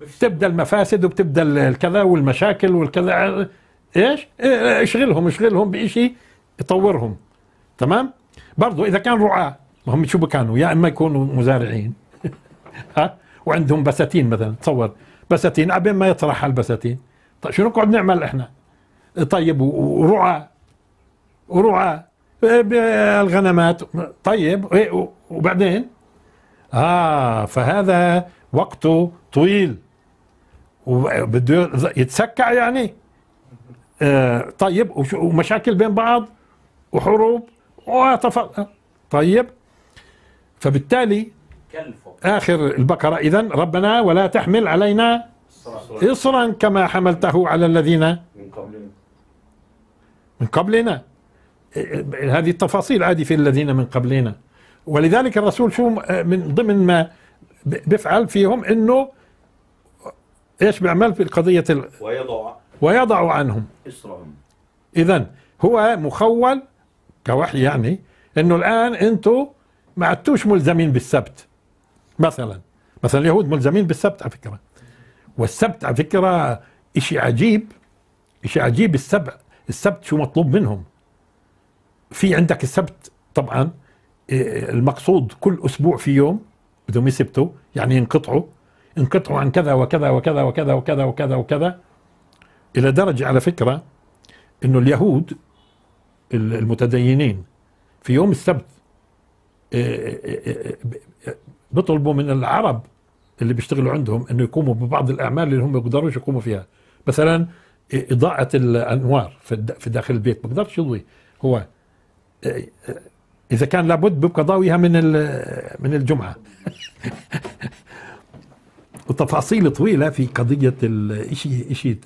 بتبدا المفاسد وبتبدا الكذا والمشاكل والكذا ايش؟ اشغلهم اشغلهم بشيء يطورهم تمام؟ برضه اذا كان رعاه ما هم شو كانوا يا اما يكونوا مزارعين ها وعندهم بساتين مثلا تصور بساتين قبل ما يطرح البساتين طيب شو نقعد نعمل احنا طيب ورعى ورعى آه، آه، الغنمات طيب إيه، وبعدين اه فهذا وقته طويل وبده يتسكع يعني آه طيب ومشاكل بين بعض وحروب وتفق طيب فبالتالي كلفه. اخر البقره اذا ربنا ولا تحمل علينا إصرا كما حملته على الذين من قبلنا من قبلنا هذه التفاصيل عادي في الذين من قبلنا ولذلك الرسول شو من ضمن ما بفعل فيهم انه ايش بيعمل في قضيه ال... ويضع ويضع عنهم اصرهم اذا هو مخول كوحي يعني انه الان انتم ما عدتوش ملزمين بالسبت مثلا مثلا اليهود ملزمين بالسبت على فكره والسبت على فكرة إشي عجيب إشي عجيب السبع السبت شو مطلوب منهم في عندك السبت طبعا آه، المقصود كل أسبوع في يوم بدهم يسبتوا يعني ينقطعوا انقطعوا عن كذا وكذا وكذا وكذا وكذا وكذا وكذا إلى درجة على فكرة أنه اليهود المتدينين في يوم السبت آه، آه، بيطلبوا من العرب اللي بيشتغلوا عندهم انه يقوموا ببعض الاعمال اللي هم ما بيقدروش يقوموا فيها مثلا اضاءه الانوار في داخل البيت ما بيقدرش يضوي هو اذا كان لابد بيبقى ضاويها من من الجمعه وتفاصيل طويله في قضيه الشيء شيء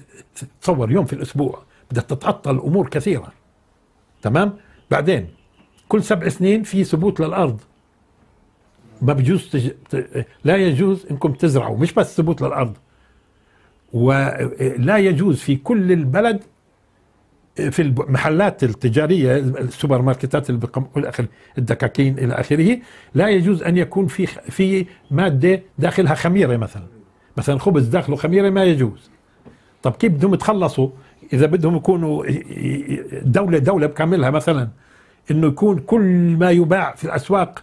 تصور يوم في الاسبوع بدها تتعطل امور كثيره تمام بعدين كل سبع سنين في ثبوت للارض ما بجوز تج... لا يجوز انكم تزرعوا مش بس ثبوت للارض ولا يجوز في كل البلد في المحلات التجاريه السوبر ماركتات اللي الى اخره الدكاكين الى اخره لا يجوز ان يكون في في ماده داخلها خميره مثلا مثلا خبز داخله خميره ما يجوز طب كيف بدهم يتخلصوا اذا بدهم يكونوا دوله دوله بكاملها مثلا انه يكون كل ما يباع في الاسواق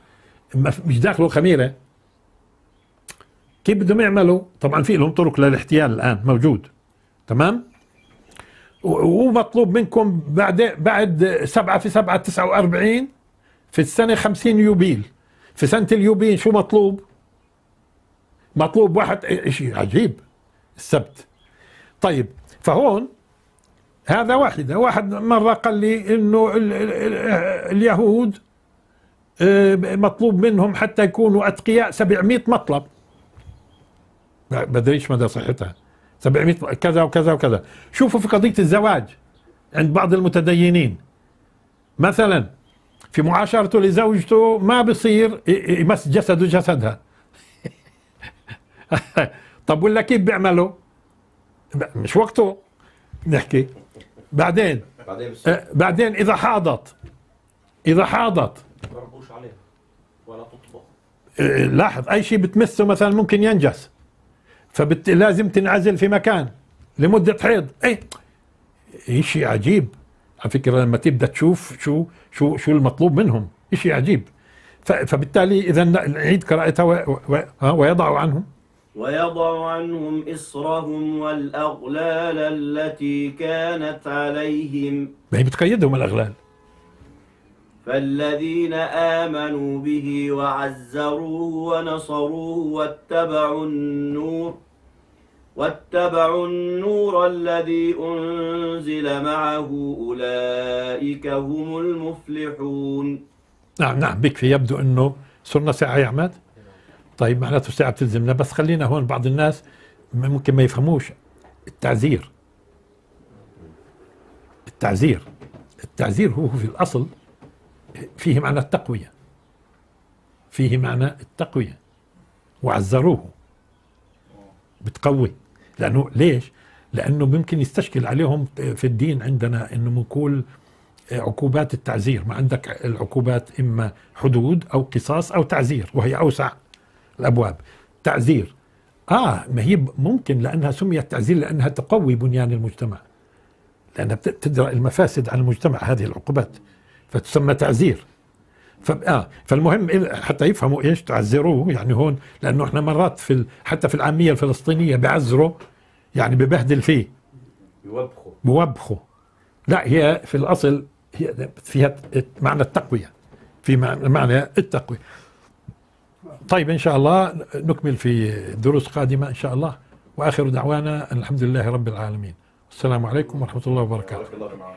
مش داخله خميره كيف بدهم يعملوا؟ طبعا في لهم طرق للاحتيال الان موجود تمام؟ ومطلوب منكم بعد بعد 7 في 7 49 في السنه 50 يوبيل في سنه اليوبيل شو مطلوب؟ مطلوب واحد شيء عجيب السبت طيب فهون هذا واحدة واحد مرة قال لي انه اليهود آه، مطلوب منهم حتى يكونوا أتقياء 700 مطلب بدريش مدى صحتها 700 كذا وكذا وكذا شوفوا في قضية الزواج عند بعض المتدينين مثلا في معاشرته لزوجته ما بصير يمس جسده جسدها طب ولا كيف بيعملوا مش وقته نحكي بعدين بعدين آه، إذا حاضت إذا حاضت ولا تطبخ إيه، لاحظ اي شيء بتمسه مثلا ممكن ينجس فبت... لازم تنعزل في مكان لمده حيض اي إيه شيء عجيب على فكره لما تبدا تشوف شو شو شو المطلوب منهم إيه شيء عجيب فبالتالي اذا عيد قراءتها ويضع عنهم ويضع عنهم إصرهم والأغلال التي كانت عليهم ما هي بتقيدهم الأغلال فالذين آمنوا به وعزروه ونصروه واتبعوا النور واتبعوا النور الذي أنزل معه أولئك هم المفلحون نعم نعم بكفي يبدو أنه صرنا ساعة يا عماد طيب معناته ساعة بتلزمنا بس خلينا هون بعض الناس ممكن ما يفهموش التعزير التعزير التعزير هو في الأصل فيه معنى التقوية فيه معنى التقوية وعزروه بتقوي لأنه ليش لأنه ممكن يستشكل عليهم في الدين عندنا أنه بنقول عقوبات التعزير ما عندك العقوبات إما حدود أو قصاص أو تعزير وهي أوسع الأبواب تعزير آه ما هي ممكن لأنها سميت تعزير لأنها تقوي بنيان المجتمع لأنها بتدرأ المفاسد على المجتمع هذه العقوبات فتسمى تعزير آه. فالمهم حتى يفهموا ايش تعزروه يعني هون لانه احنا مرات في ال... حتى في العاميه الفلسطينيه بعزره يعني ببهدل فيه يوبخه بوبخه لا هي في الاصل هي فيها معنى التقويه في معنى التقويه طيب ان شاء الله نكمل في دروس قادمه ان شاء الله واخر دعوانا الحمد لله رب العالمين السلام عليكم ورحمه الله وبركاته